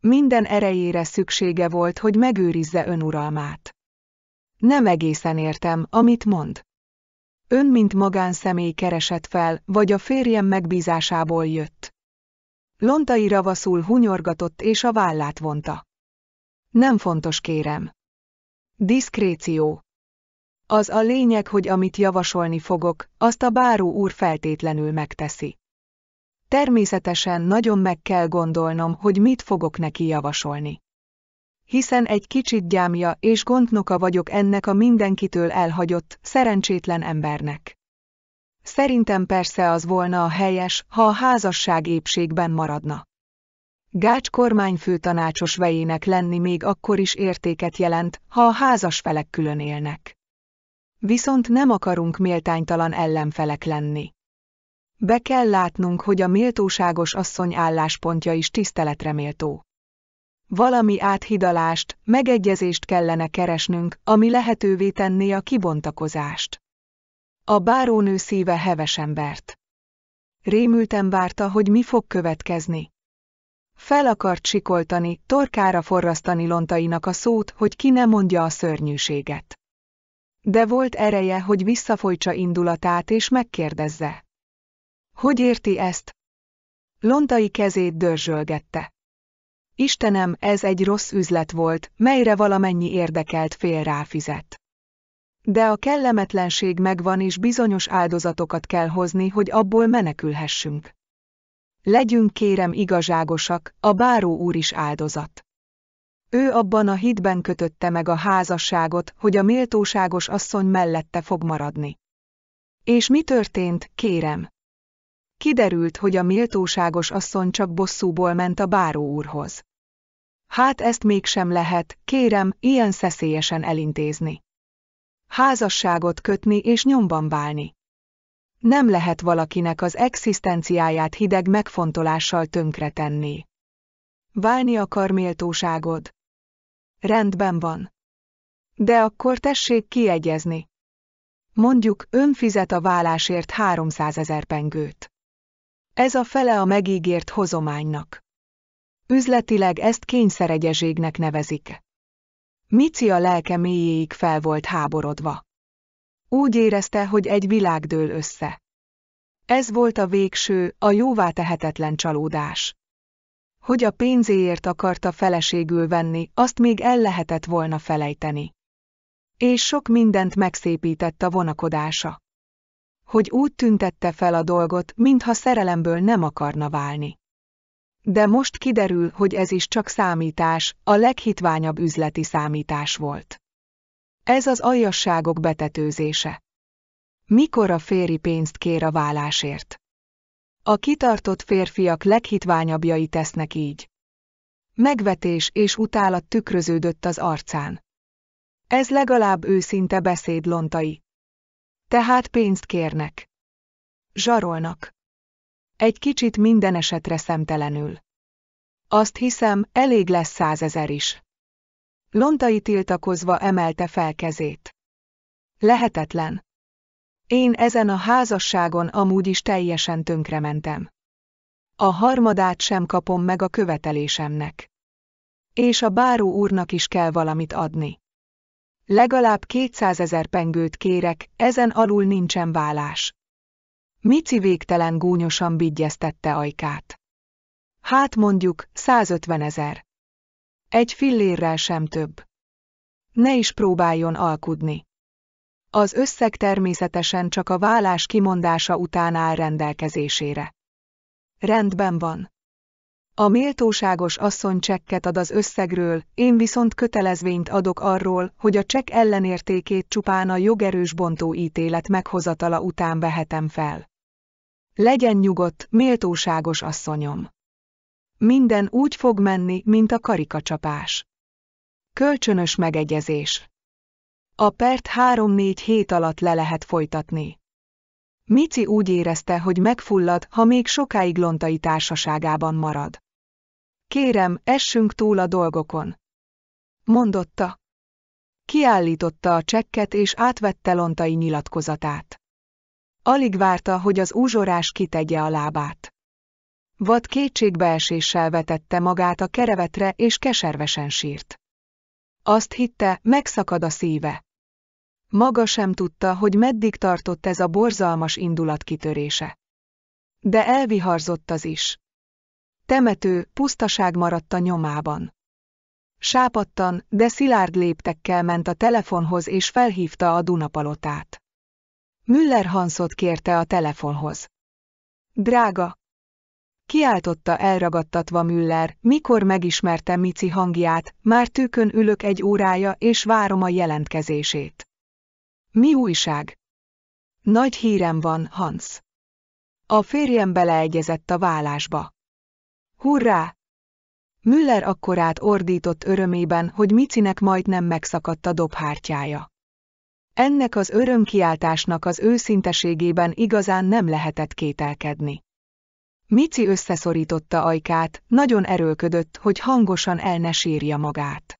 Minden erejére szüksége volt, hogy megőrizze önuralmát. Nem egészen értem, amit mond. Ön, mint magánszemély keresett fel, vagy a férjem megbízásából jött. Lontai ravaszul hunyorgatott és a vállát vonta. Nem fontos kérem. Diszkréció. Az a lényeg, hogy amit javasolni fogok, azt a báró úr feltétlenül megteszi. Természetesen nagyon meg kell gondolnom, hogy mit fogok neki javasolni. Hiszen egy kicsit gyámja és gondnoka vagyok ennek a mindenkitől elhagyott, szerencsétlen embernek. Szerintem persze az volna a helyes, ha a házasság épségben maradna. Gács kormányfő tanácsos vejének lenni még akkor is értéket jelent, ha a házas felek külön élnek. Viszont nem akarunk méltánytalan ellenfelek lenni. Be kell látnunk, hogy a méltóságos asszony álláspontja is tiszteletre méltó. Valami áthidalást, megegyezést kellene keresnünk, ami lehetővé tenné a kibontakozást. A bárónő szíve hevesen vert. Rémülten várta, hogy mi fog következni. Fel akart sikoltani, torkára forrasztani lontainak a szót, hogy ki ne mondja a szörnyűséget. De volt ereje, hogy visszafolytsa indulatát és megkérdezze. Hogy érti ezt? Lontai kezét dörzsölgette. Istenem, ez egy rossz üzlet volt, melyre valamennyi érdekelt fél ráfizet. De a kellemetlenség megvan és bizonyos áldozatokat kell hozni, hogy abból menekülhessünk. Legyünk kérem igazságosak, a báró úr is áldozat. Ő abban a hitben kötötte meg a házasságot, hogy a méltóságos asszony mellette fog maradni. És mi történt, kérem? Kiderült, hogy a méltóságos asszony csak bosszúból ment a báró úrhoz. Hát ezt mégsem lehet, kérem, ilyen szeszélyesen elintézni. Házasságot kötni és nyomban válni. Nem lehet valakinek az egzisztenciáját hideg megfontolással tönkretenni. Válni akar méltóságod. Rendben van. De akkor tessék kiegyezni. Mondjuk ön fizet a vállásért 300 ezer pengőt. Ez a fele a megígért hozománynak. Üzletileg ezt kényszeregyezségnek nevezik. Mici a lelke mélyéig fel volt háborodva. Úgy érezte, hogy egy világ dől össze. Ez volt a végső, a jóvá tehetetlen csalódás. Hogy a pénzéért akarta feleségül venni, azt még el lehetett volna felejteni. És sok mindent megszépített a vonakodása. Hogy úgy tüntette fel a dolgot, mintha szerelemből nem akarna válni. De most kiderül, hogy ez is csak számítás, a leghitványabb üzleti számítás volt. Ez az aljasságok betetőzése. Mikor a féri pénzt kér a vállásért? A kitartott férfiak leghitványabbjai tesznek így. Megvetés és utálat tükröződött az arcán. Ez legalább őszinte beszéd lontai. Tehát pénzt kérnek. Zsarolnak. Egy kicsit minden esetre szemtelenül. Azt hiszem, elég lesz százezer is. Lontai tiltakozva emelte fel kezét. Lehetetlen. Én ezen a házasságon amúgy is teljesen tönkrementem. A harmadát sem kapom meg a követelésemnek. És a báró úrnak is kell valamit adni. Legalább 200 pengőt kérek, ezen alul nincsen vállás. Mici végtelen gúnyosan bigyeztette ajkát. Hát mondjuk, 150 egy fillérrel sem több. Ne is próbáljon alkudni. Az összeg természetesen csak a vállás kimondása után áll rendelkezésére. Rendben van. A méltóságos asszony csekket ad az összegről, én viszont kötelezvényt adok arról, hogy a csekk ellenértékét csupán a jogerős bontóítélet meghozatala után vehetem fel. Legyen nyugodt, méltóságos asszonyom! Minden úgy fog menni, mint a karikacsapás. Kölcsönös megegyezés. A pert három-négy hét alatt le lehet folytatni. Mici úgy érezte, hogy megfullad, ha még sokáig lontai társaságában marad. Kérem, essünk túl a dolgokon. Mondotta. Kiállította a csekket és átvette lontai nyilatkozatát. Alig várta, hogy az úzsorás kitegye a lábát. Vad kétségbeeséssel vetette magát a kerevetre és keservesen sírt. Azt hitte, megszakad a szíve. Maga sem tudta, hogy meddig tartott ez a borzalmas indulat kitörése. De elviharzott az is. Temető, pusztaság maradt a nyomában. Sápattan, de szilárd léptekkel ment a telefonhoz és felhívta a Dunapalotát. Müller Hansot kérte a telefonhoz. Drága, kiáltotta elragadtatva Müller, mikor megismertem Mici hangját, már tükön ülök egy órája és várom a jelentkezését. Mi újság? Nagy hírem van, Hans. A férjem beleegyezett a vállásba. Hurrá! Müller akkorát ordított örömében, hogy Micinek majdnem megszakadt a dobhártyája. Ennek az örömkiáltásnak az őszinteségében igazán nem lehetett kételkedni. Mici összeszorította ajkát, nagyon erőlködött, hogy hangosan el ne sírja magát.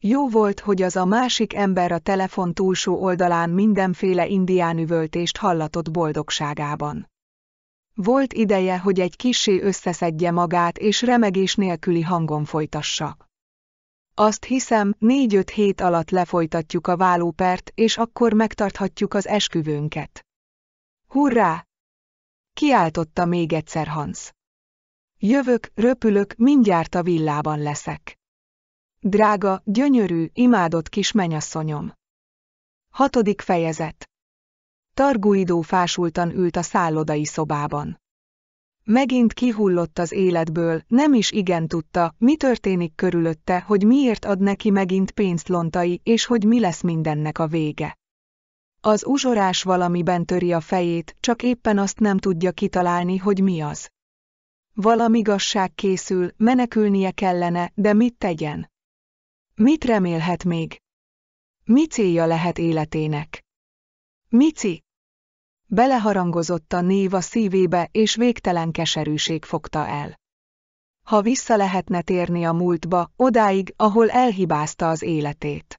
Jó volt, hogy az a másik ember a telefon túlsó oldalán mindenféle indián üvöltést hallatott boldogságában. Volt ideje, hogy egy kissé összeszedje magát és remegés nélküli hangon folytassa. Azt hiszem, négy-öt hét alatt lefolytatjuk a válópert, és akkor megtarthatjuk az esküvőnket. Hurrá, kiáltotta még egyszer Hans. Jövök, röpülök, mindjárt a villában leszek. Drága, gyönyörű, imádott kis menyasszonyom. Hatodik fejezet. Targuidó fásultan ült a szállodai szobában. Megint kihullott az életből, nem is igen tudta, mi történik körülötte, hogy miért ad neki megint pénzt lontai, és hogy mi lesz mindennek a vége. Az uzsorás valamiben töri a fejét, csak éppen azt nem tudja kitalálni, hogy mi az. Valami gazság készül, menekülnie kellene, de mit tegyen? Mit remélhet még? Mi célja lehet életének? Mici? Beleharangozott a név a szívébe, és végtelen keserűség fogta el. Ha vissza lehetne térni a múltba, odáig, ahol elhibázta az életét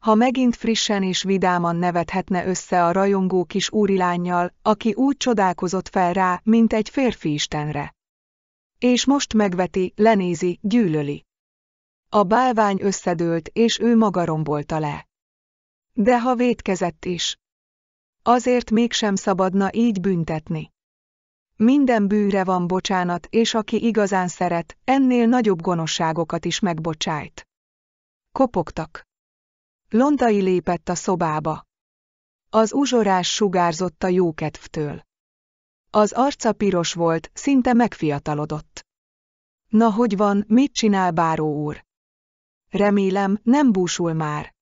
ha megint frissen és vidáman nevethetne össze a rajongó kis úrilányjal, aki úgy csodálkozott fel rá, mint egy férfi istenre. És most megveti, lenézi, gyűlöli. A bálvány összedőlt, és ő maga rombolta le. De ha vétkezett is. Azért mégsem szabadna így büntetni. Minden bűre van bocsánat, és aki igazán szeret, ennél nagyobb gonoszságokat is megbocsájt. Kopogtak. Lontai lépett a szobába. Az uzsorás sugárzott a jókedvtől. Az arca piros volt, szinte megfiatalodott. Na hogy van, mit csinál báró úr? Remélem, nem búsul már.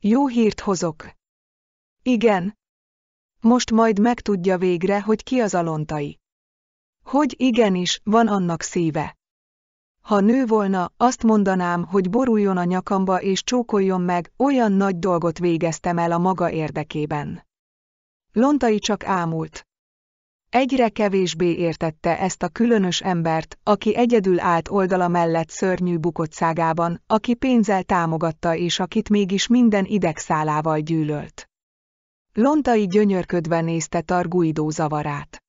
Jó hírt hozok. Igen. Most majd megtudja végre, hogy ki az a lontai. Hogy igenis, van annak szíve. Ha nő volna, azt mondanám, hogy boruljon a nyakamba és csókoljon meg, olyan nagy dolgot végeztem el a maga érdekében. Lontai csak ámult. Egyre kevésbé értette ezt a különös embert, aki egyedül állt oldala mellett szörnyű bukottságában, aki pénzzel támogatta és akit mégis minden idegszálával gyűlölt. Lontai gyönyörködve nézte Targuidó zavarát.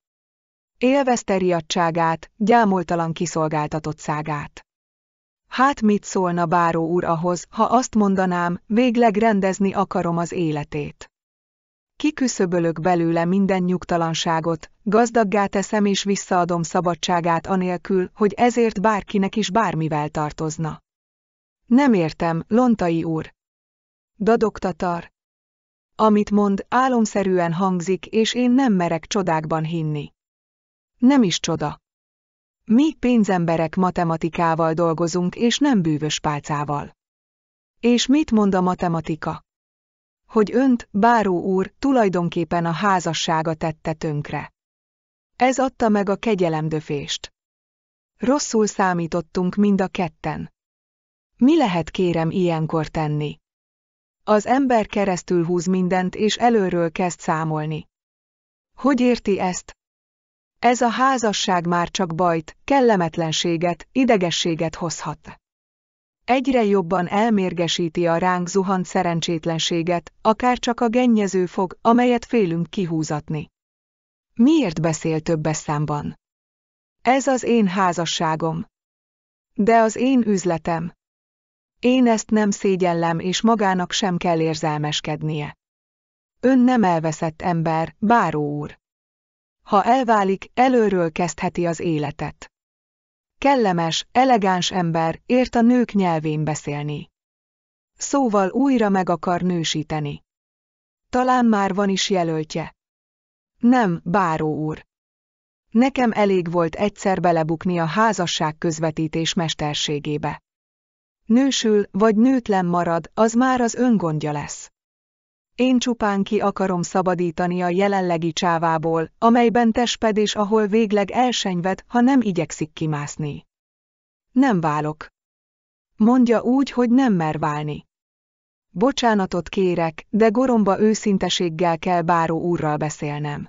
Élvezte riadságát, gyámoltalan szágát. Hát mit szólna Báró úr ahhoz, ha azt mondanám, végleg rendezni akarom az életét. Kiküszöbölök belőle minden nyugtalanságot, gazdaggá teszem és visszaadom szabadságát anélkül, hogy ezért bárkinek is bármivel tartozna. Nem értem, Lontai úr. Dadogtatar. Amit mond, álomszerűen hangzik, és én nem merek csodákban hinni. Nem is csoda. Mi pénzemberek matematikával dolgozunk és nem bűvös pálcával. És mit mond a matematika? Hogy önt, báró úr, tulajdonképpen a házassága tette tönkre. Ez adta meg a kegyelemdöfést. Rosszul számítottunk mind a ketten. Mi lehet kérem ilyenkor tenni? Az ember keresztül húz mindent és előről kezd számolni. Hogy érti ezt? Ez a házasság már csak bajt, kellemetlenséget, idegességet hozhat. Egyre jobban elmérgesíti a ránk zuhant szerencsétlenséget, akár csak a gennyező fog, amelyet félünk kihúzatni. Miért beszél több eszámban? Ez az én házasságom. De az én üzletem. Én ezt nem szégyellem és magának sem kell érzelmeskednie. Ön nem elveszett ember, báró úr. Ha elválik, előről kezdheti az életet. Kellemes, elegáns ember, ért a nők nyelvén beszélni. Szóval újra meg akar nősíteni. Talán már van is jelöltje. Nem, báró úr. Nekem elég volt egyszer belebukni a házasság közvetítés mesterségébe. Nősül vagy nőtlen marad, az már az öngondja lesz. Én csupán ki akarom szabadítani a jelenlegi csávából, amelyben tesped és ahol végleg elsenyved, ha nem igyekszik kimászni. Nem válok. Mondja úgy, hogy nem mer válni. Bocsánatot kérek, de goromba őszinteséggel kell báró úrral beszélnem.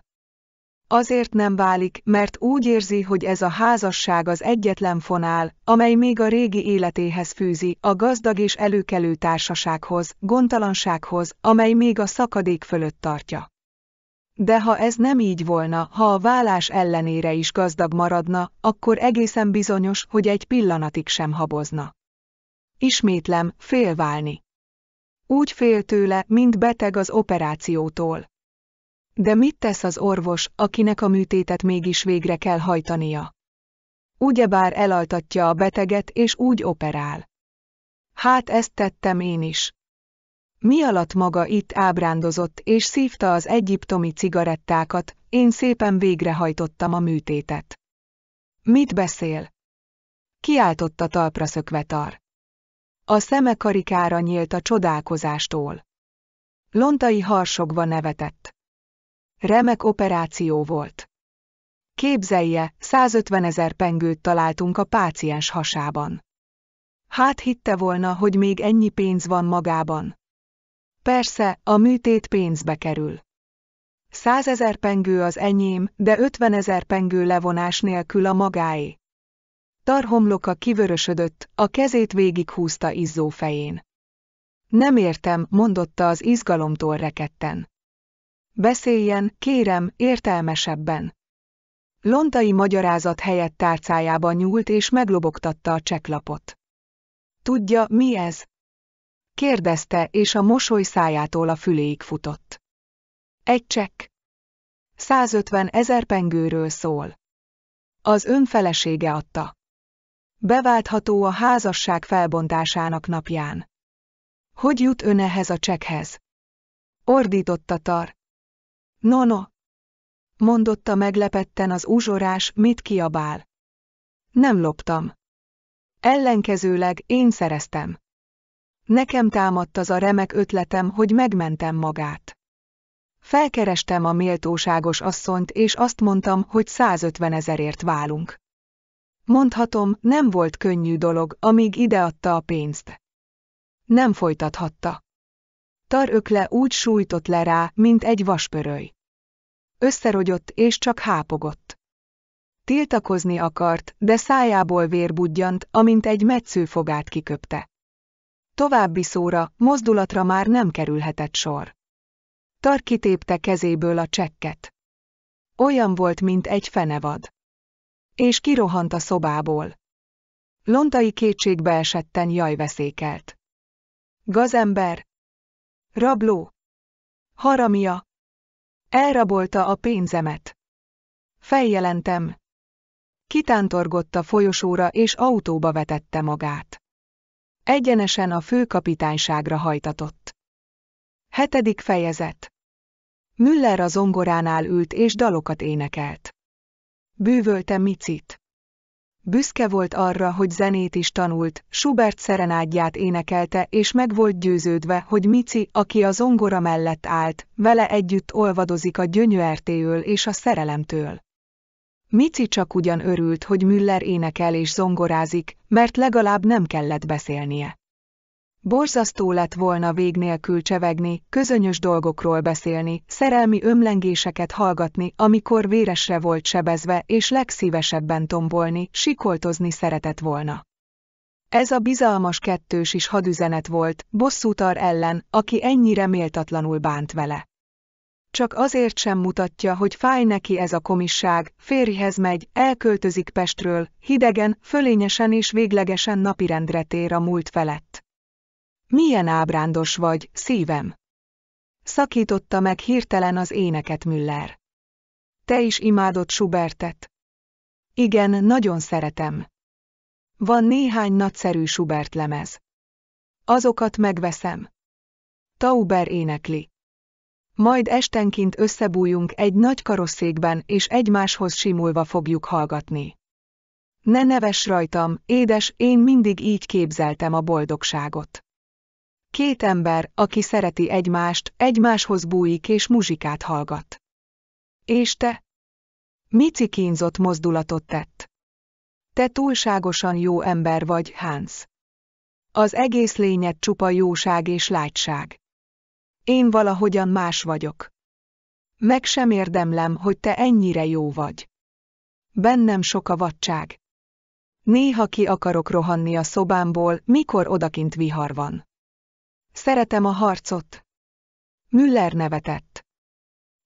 Azért nem válik, mert úgy érzi, hogy ez a házasság az egyetlen fonál, amely még a régi életéhez fűzi, a gazdag és előkelő társasághoz, gondtalansághoz, amely még a szakadék fölött tartja. De ha ez nem így volna, ha a vállás ellenére is gazdag maradna, akkor egészen bizonyos, hogy egy pillanatig sem habozna. Ismétlem, félválni. Úgy fél tőle, mint beteg az operációtól. De mit tesz az orvos, akinek a műtétet mégis végre kell hajtania? Ugyebár elaltatja a beteget és úgy operál. Hát ezt tettem én is. Mi alatt maga itt ábrándozott és szívta az egyiptomi cigarettákat, én szépen végrehajtottam a műtétet. Mit beszél? Kiáltotta talpra szökvetar. A szeme karikára nyílt a csodálkozástól. Lontai harsogva nevetett. Remek operáció volt. Képzelje, 150 ezer pengőt találtunk a páciens hasában. Hát hitte volna, hogy még ennyi pénz van magában. Persze, a műtét pénzbe kerül. Százezer pengő az enyém, de ötvenezer pengő levonás nélkül a magáé. Tarhomloka kivörösödött, a kezét végighúzta izzó fején. Nem értem, mondotta az izgalomtól rekedten. Beszéljen, kérem, értelmesebben. Lontai magyarázat helyett tárcájába nyúlt és meglobogtatta a cseklapot. Tudja, mi ez? Kérdezte, és a mosoly szájától a füléig futott. Egy csekk. 150 ezer pengőről szól. Az önfelesége adta. Beváltható a házasság felbontásának napján. Hogy jut ön ehhez a csekhez? Ordította Tar. No, no! mondotta meglepetten az uzsorás, mit kiabál. Nem loptam. Ellenkezőleg én szereztem. Nekem támadt az a remek ötletem, hogy megmentem magát. Felkerestem a méltóságos asszonyt, és azt mondtam, hogy 150 ezerért válunk. Mondhatom, nem volt könnyű dolog, amíg ideadta a pénzt. Nem folytathatta. Tar ökle úgy sújtott le rá, mint egy vaspöröly. Összerogyott és csak hápogott. Tiltakozni akart, de szájából vér budjant, amint egy fogát kiköpte. További szóra, mozdulatra már nem kerülhetett sor. Tar kitépte kezéből a csekket. Olyan volt, mint egy fenevad. És kirohant a szobából. Lontai kétségbe jaj veszékelt. Gazember, Rabló! Haramia! Elrabolta a pénzemet. Feljelentem. Kitántorgott a folyosóra és autóba vetette magát. Egyenesen a főkapitányságra hajtatott. Hetedik fejezet. Müller a zongoránál ült és dalokat énekelt. Bűvölte Micit. Büszke volt arra, hogy zenét is tanult, Schubert szerenádját énekelte, és meg volt győződve, hogy Mici, aki a zongora mellett állt, vele együtt olvadozik a gyönyörtéől és a szerelemtől. Mici csak ugyan örült, hogy Müller énekel és zongorázik, mert legalább nem kellett beszélnie. Borzasztó lett volna vég nélkül csevegni, közönyös dolgokról beszélni, szerelmi ömlengéseket hallgatni, amikor véresre volt sebezve, és legszívesebben tombolni, sikoltozni szeretett volna. Ez a bizalmas kettős is hadüzenet volt, bosszútar ellen, aki ennyire méltatlanul bánt vele. Csak azért sem mutatja, hogy fáj neki ez a komisság, férjhez megy, elköltözik Pestről, hidegen, fölényesen és véglegesen napirendre tér a múlt felett. Milyen ábrándos vagy, szívem! Szakította meg hirtelen az éneket Müller. Te is imádod Schubertet? Igen, nagyon szeretem. Van néhány nagyszerű Schubert lemez. Azokat megveszem. Tauber énekli. Majd estenként összebújunk egy nagy karosszékben, és egymáshoz simulva fogjuk hallgatni. Ne neves rajtam, édes, én mindig így képzeltem a boldogságot. Két ember, aki szereti egymást, egymáshoz bújik és muzsikát hallgat. És te? Mici kínzott mozdulatot tett. Te túlságosan jó ember vagy, Hans. Az egész lényed csupa jóság és látság. Én valahogyan más vagyok. Meg sem érdemlem, hogy te ennyire jó vagy. Bennem sok a vadság. Néha ki akarok rohanni a szobámból, mikor odakint vihar van. Szeretem a harcot. Müller nevetett.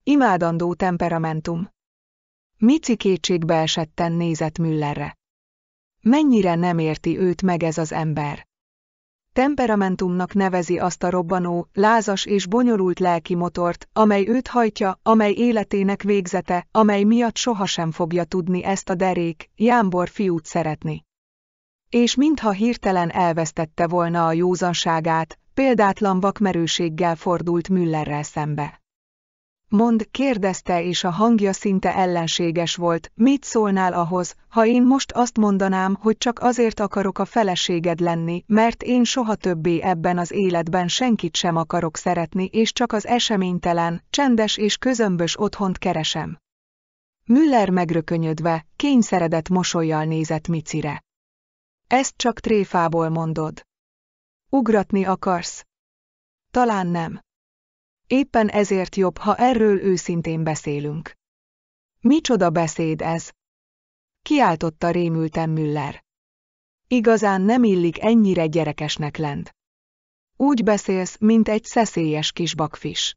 Imádandó temperamentum. Mici kétségbe esetten nézett Müllerre. Mennyire nem érti őt meg ez az ember. Temperamentumnak nevezi azt a robbanó, lázas és bonyolult lelki motort, amely őt hajtja, amely életének végzete, amely miatt sohasem fogja tudni ezt a derék, jámbor fiút szeretni. És mintha hirtelen elvesztette volna a józanságát, Példátlan vakmerőséggel fordult Müllerrel szembe. Mond, kérdezte, és a hangja szinte ellenséges volt, mit szólnál ahhoz, ha én most azt mondanám, hogy csak azért akarok a feleséged lenni, mert én soha többé ebben az életben senkit sem akarok szeretni, és csak az eseménytelen, csendes és közömbös otthont keresem. Müller megrökönyödve, kényszeredett mosolyjal nézett Micire. Ezt csak tréfából mondod. Ugratni akarsz? Talán nem. Éppen ezért jobb, ha erről őszintén beszélünk. Micsoda beszéd ez? Kiáltotta rémülten Müller. Igazán nem illik ennyire gyerekesnek lent. Úgy beszélsz, mint egy szeszélyes kis bakfis.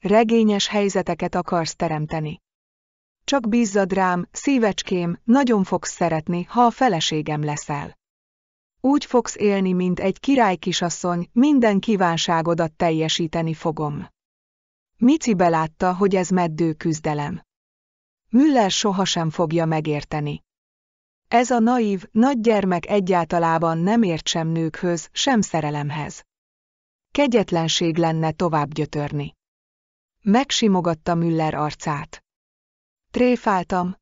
Regényes helyzeteket akarsz teremteni. Csak bízzad rám, szívecském, nagyon fogsz szeretni, ha a feleségem leszel. Úgy fogsz élni, mint egy király kisasszony, minden kívánságodat teljesíteni fogom. Mici belátta, hogy ez meddő küzdelem. Müller sohasem fogja megérteni. Ez a naív, nagy gyermek egyáltalában nem ért sem nőkhöz, sem szerelemhez. Kegyetlenség lenne tovább gyötörni. Megsimogatta Müller arcát. Tréfáltam,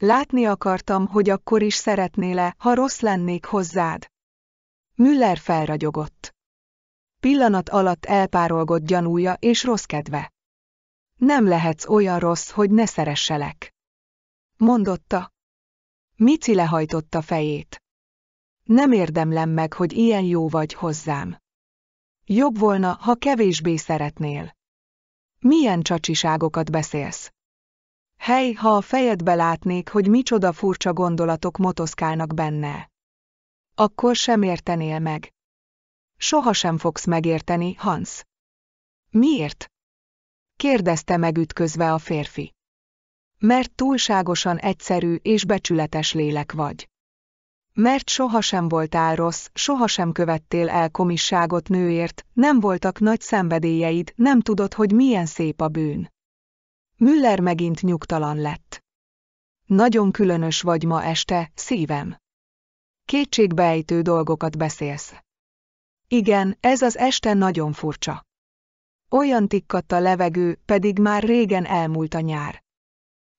Látni akartam, hogy akkor is szeretnéle, ha rossz lennék hozzád. Müller felragyogott. Pillanat alatt elpárolgott gyanúja és rossz kedve. Nem lehetsz olyan rossz, hogy ne szeresselek. Mondotta. Mici lehajtotta fejét. Nem érdemlem meg, hogy ilyen jó vagy hozzám. Jobb volna, ha kevésbé szeretnél. Milyen csacsiságokat beszélsz? Hely, ha a fejedbe látnék, hogy micsoda furcsa gondolatok motoszkálnak benne. Akkor sem értenél meg. Soha sem fogsz megérteni, Hans. Miért? Kérdezte megütközve a férfi. Mert túlságosan egyszerű és becsületes lélek vagy. Mert sohasem voltál rossz, sohasem követtél el komisságot nőért, nem voltak nagy szenvedélyeid, nem tudod, hogy milyen szép a bűn. Müller megint nyugtalan lett. Nagyon különös vagy ma este, szívem. Kétségbeejtő dolgokat beszélsz. Igen, ez az este nagyon furcsa. Olyan tikkadt a levegő, pedig már régen elmúlt a nyár.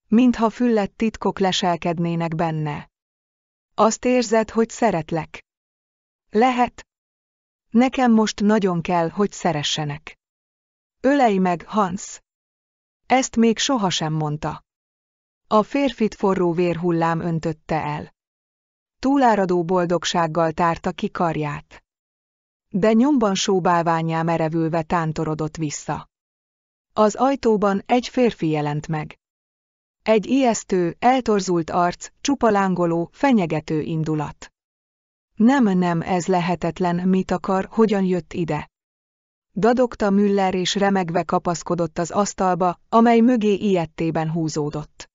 Mintha füllett titkok leselkednének benne. Azt érzed, hogy szeretlek. Lehet. Nekem most nagyon kell, hogy szeressenek. Ölej meg, Hans. Ezt még sohasem mondta. A férfit forró vérhullám öntötte el. Túláradó boldogsággal tárta ki karját. De nyomban sóbálványá merevülve tántorodott vissza. Az ajtóban egy férfi jelent meg. Egy ijesztő, eltorzult arc, csupa lángoló, fenyegető indulat. Nem, nem, ez lehetetlen, mit akar, hogyan jött ide dadogta Müller és remegve kapaszkodott az asztalba, amely mögé ilyettében húzódott.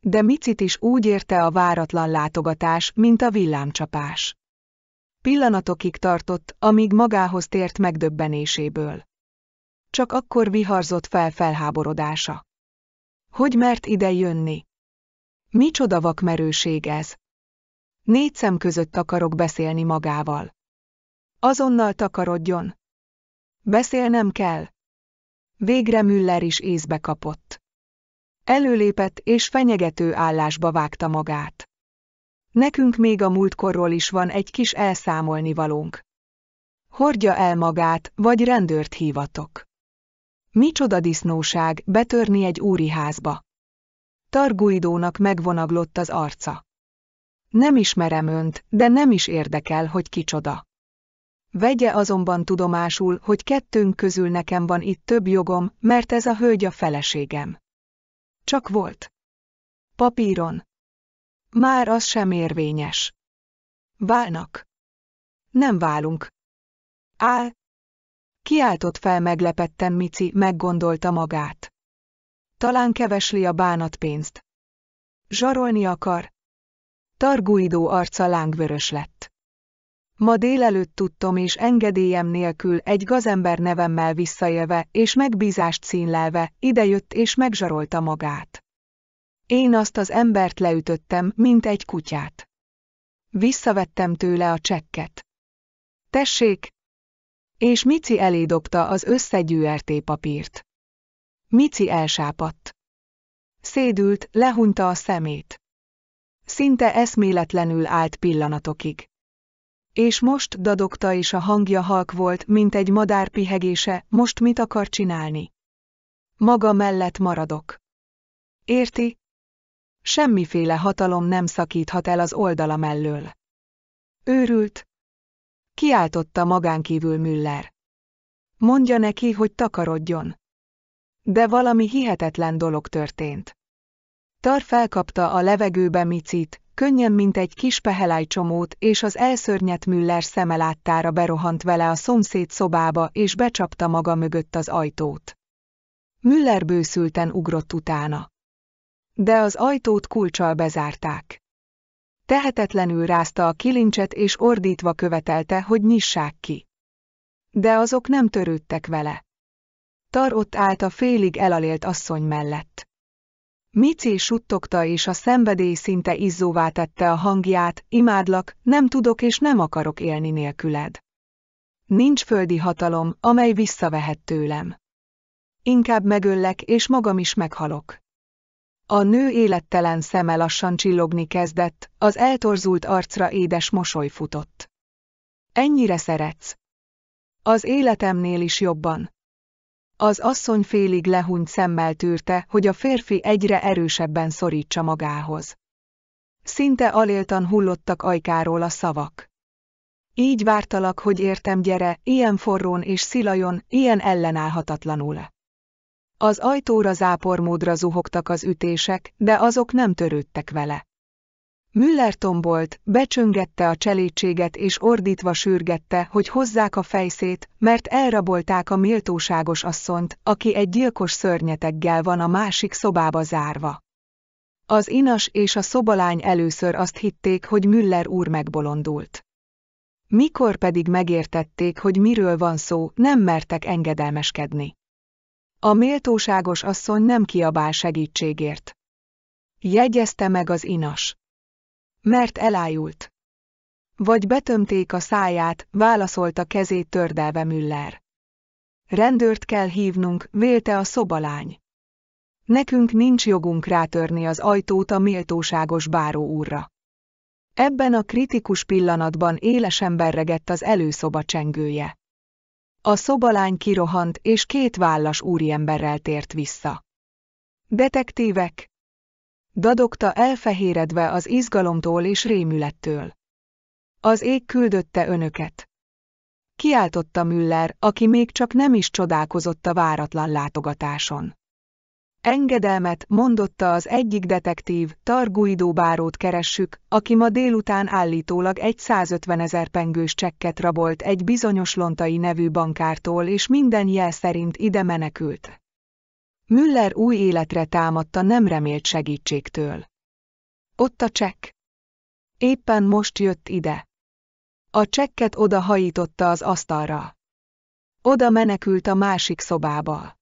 De Micit is úgy érte a váratlan látogatás, mint a villámcsapás. Pillanatokig tartott, amíg magához tért megdöbbenéséből. Csak akkor viharzott fel felháborodása. Hogy mert ide jönni? Micsoda vakmerőség ez? Négy szem között akarok beszélni magával. Azonnal takarodjon, Beszélnem kell. Végre Müller is észbe kapott. Előlépett és fenyegető állásba vágta magát. Nekünk még a múltkorról is van egy kis elszámolni valónk. Hordja el magát, vagy rendőrt hívatok. Micsoda disznóság betörni egy úri házba. Targuidónak megvonaglott az arca. Nem ismerem önt, de nem is érdekel, hogy kicsoda. Vegye azonban tudomásul, hogy kettőnk közül nekem van itt több jogom, mert ez a hölgy a feleségem. Csak volt. Papíron. Már az sem érvényes. Válnak. Nem válunk. Áll. Kiáltott fel meglepetten Mici, meggondolta magát. Talán kevesli a pénzt. Zsarolni akar. Targuidó arca lángvörös lett. Ma délelőtt tudtom és engedélyem nélkül egy gazember nevemmel visszajöve és megbízást színlelve, idejött és megzsarolta magát. Én azt az embert leütöttem, mint egy kutyát. Visszavettem tőle a csekket. Tessék! És Mici elé dobta az RT papírt. Mici elsápadt. Szédült, lehunta a szemét. Szinte eszméletlenül állt pillanatokig és most dadogta is a hangja halk volt, mint egy madár pihegése, most mit akar csinálni? Maga mellett maradok. Érti? Semmiféle hatalom nem szakíthat el az oldala mellől. Őrült? Kiáltotta magánkívül Müller. Mondja neki, hogy takarodjon. De valami hihetetlen dolog történt. Tar felkapta a levegőbe Micit, könnyen mint egy kis pehelájcsomót, és az elszörnyet Müller szeme láttára berohant vele a szomszéd szobába, és becsapta maga mögött az ajtót. Müller bőszülten ugrott utána. De az ajtót kulcsal bezárták. Tehetetlenül rázta a kilincset és ordítva követelte, hogy nyissák ki. De azok nem törődtek vele. Tar ott állt a félig elalélt asszony mellett. Mici suttogta és a szenvedély szinte izzóvá tette a hangját, imádlak, nem tudok és nem akarok élni nélküled. Nincs földi hatalom, amely visszavehet tőlem. Inkább megöllek és magam is meghalok. A nő élettelen szeme lassan csillogni kezdett, az eltorzult arcra édes mosoly futott. Ennyire szeretsz. Az életemnél is jobban. Az asszony félig lehunyt szemmel tűrte, hogy a férfi egyre erősebben szorítsa magához. Szinte aléltan hullottak ajkáról a szavak. Így vártalak, hogy értem gyere, ilyen forrón és szilajon, ilyen ellenállhatatlanul. Az ajtóra zápormódra zuhogtak az ütések, de azok nem törődtek vele. Müller tombolt, becsöngette a cselédséget és ordítva sürgette, hogy hozzák a fejszét, mert elrabolták a méltóságos asszont, aki egy gyilkos szörnyeteggel van a másik szobába zárva. Az inas és a szobalány először azt hitték, hogy Müller úr megbolondult. Mikor pedig megértették, hogy miről van szó, nem mertek engedelmeskedni. A méltóságos asszony nem kiabál segítségért. Jegyezte meg az inas. Mert elájult. Vagy betömték a száját, válaszolta kezét tördelve Müller. Rendőrt kell hívnunk, vélte a szobalány. Nekünk nincs jogunk rátörni az ajtót a méltóságos báró úrra. Ebben a kritikus pillanatban élesen berregett az előszoba csengője. A szobalány kirohant, és két vállas úriemberrel tért vissza. Detektívek, dadogta elfehéredve az izgalomtól és rémülettől. Az ég küldötte önöket. Kiáltotta Müller, aki még csak nem is csodálkozott a váratlan látogatáson. Engedelmet, mondotta az egyik detektív, Targuidó bárót keressük, aki ma délután állítólag egy 150 ezer pengős csekket rabolt egy bizonyos lontai nevű bankártól és minden jel szerint ide menekült. Müller új életre támadta nem remélt segítségtől. Ott a csekk. Éppen most jött ide. A csekket oda hajította az asztalra. Oda menekült a másik szobába.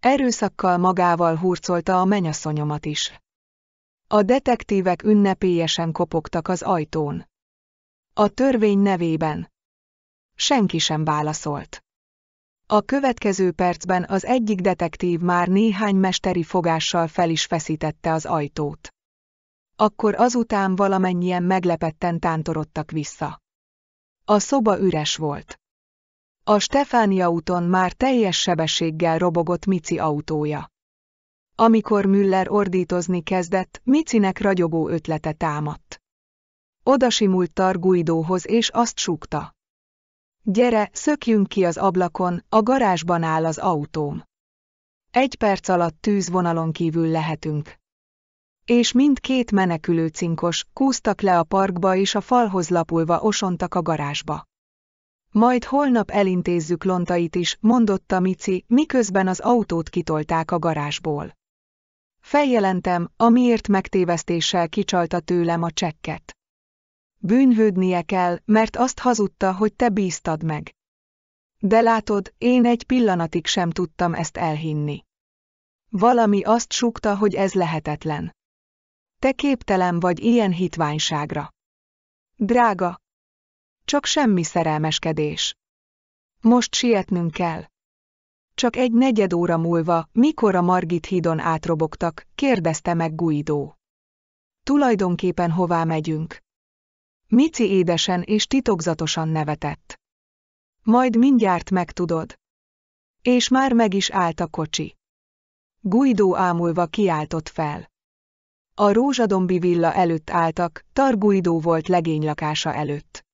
Erőszakkal magával hurcolta a menyasszonyomat is. A detektívek ünnepélyesen kopogtak az ajtón. A törvény nevében. Senki sem válaszolt. A következő percben az egyik detektív már néhány mesteri fogással fel is feszítette az ajtót. Akkor azután valamennyien meglepetten tántorodtak vissza. A szoba üres volt. A Stefánia úton már teljes sebességgel robogott Mici autója. Amikor Müller ordítozni kezdett, Micinek ragyogó ötlete támadt. Odasimult Targuidóhoz és azt súgta. Gyere, szökjünk ki az ablakon, a garázsban áll az autóm. Egy perc alatt tűzvonalon kívül lehetünk. És mind két menekülő cinkos, kúztak le a parkba és a falhoz lapulva osontak a garázsba. Majd holnap elintézzük lontait is, mondotta Mici, miközben az autót kitolták a garázsból. Feljelentem, amiért megtévesztéssel kicsalta tőlem a csekket. Bűnhődnie kell, mert azt hazudta, hogy te bíztad meg. De látod, én egy pillanatig sem tudtam ezt elhinni. Valami azt súgta, hogy ez lehetetlen. Te képtelen vagy ilyen hitványságra. Drága! Csak semmi szerelmeskedés. Most sietnünk kell. Csak egy negyed óra múlva, mikor a Margit hídon átrobogtak, kérdezte meg Guido. Tulajdonképpen hová megyünk? Mici édesen és titokzatosan nevetett. Majd mindjárt megtudod. És már meg is állt a kocsi. Guido ámulva kiáltott fel. A rózsadombi villa előtt álltak, Guido volt legénylakása előtt.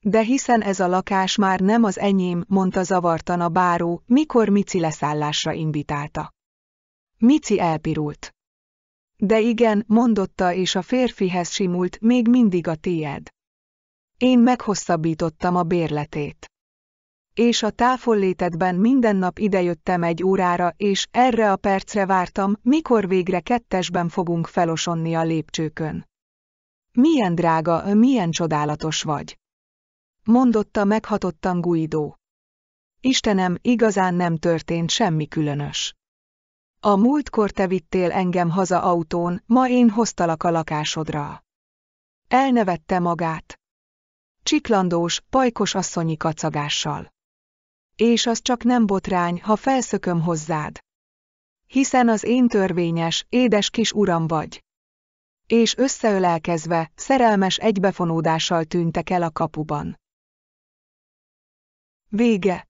De hiszen ez a lakás már nem az enyém, mondta zavartan a báró, mikor Mici leszállásra invitálta. Mici elpirult. De igen, mondotta és a férfihez simult, még mindig a tiéd. Én meghosszabbítottam a bérletét. És a távollétedben minden nap idejöttem egy órára, és erre a percre vártam, mikor végre kettesben fogunk felosonni a lépcsőkön. Milyen drága, milyen csodálatos vagy. Mondotta meghatottan Guido. Istenem, igazán nem történt semmi különös. A múltkor te vittél engem haza autón, ma én hoztalak a lakásodra. Elnevette magát. Csiklandós, pajkos asszonyi kacagással. És az csak nem botrány, ha felszököm hozzád. Hiszen az én törvényes, édes kis uram vagy. És összeölelkezve, szerelmes egybefonódással tűntek el a kapuban. Vége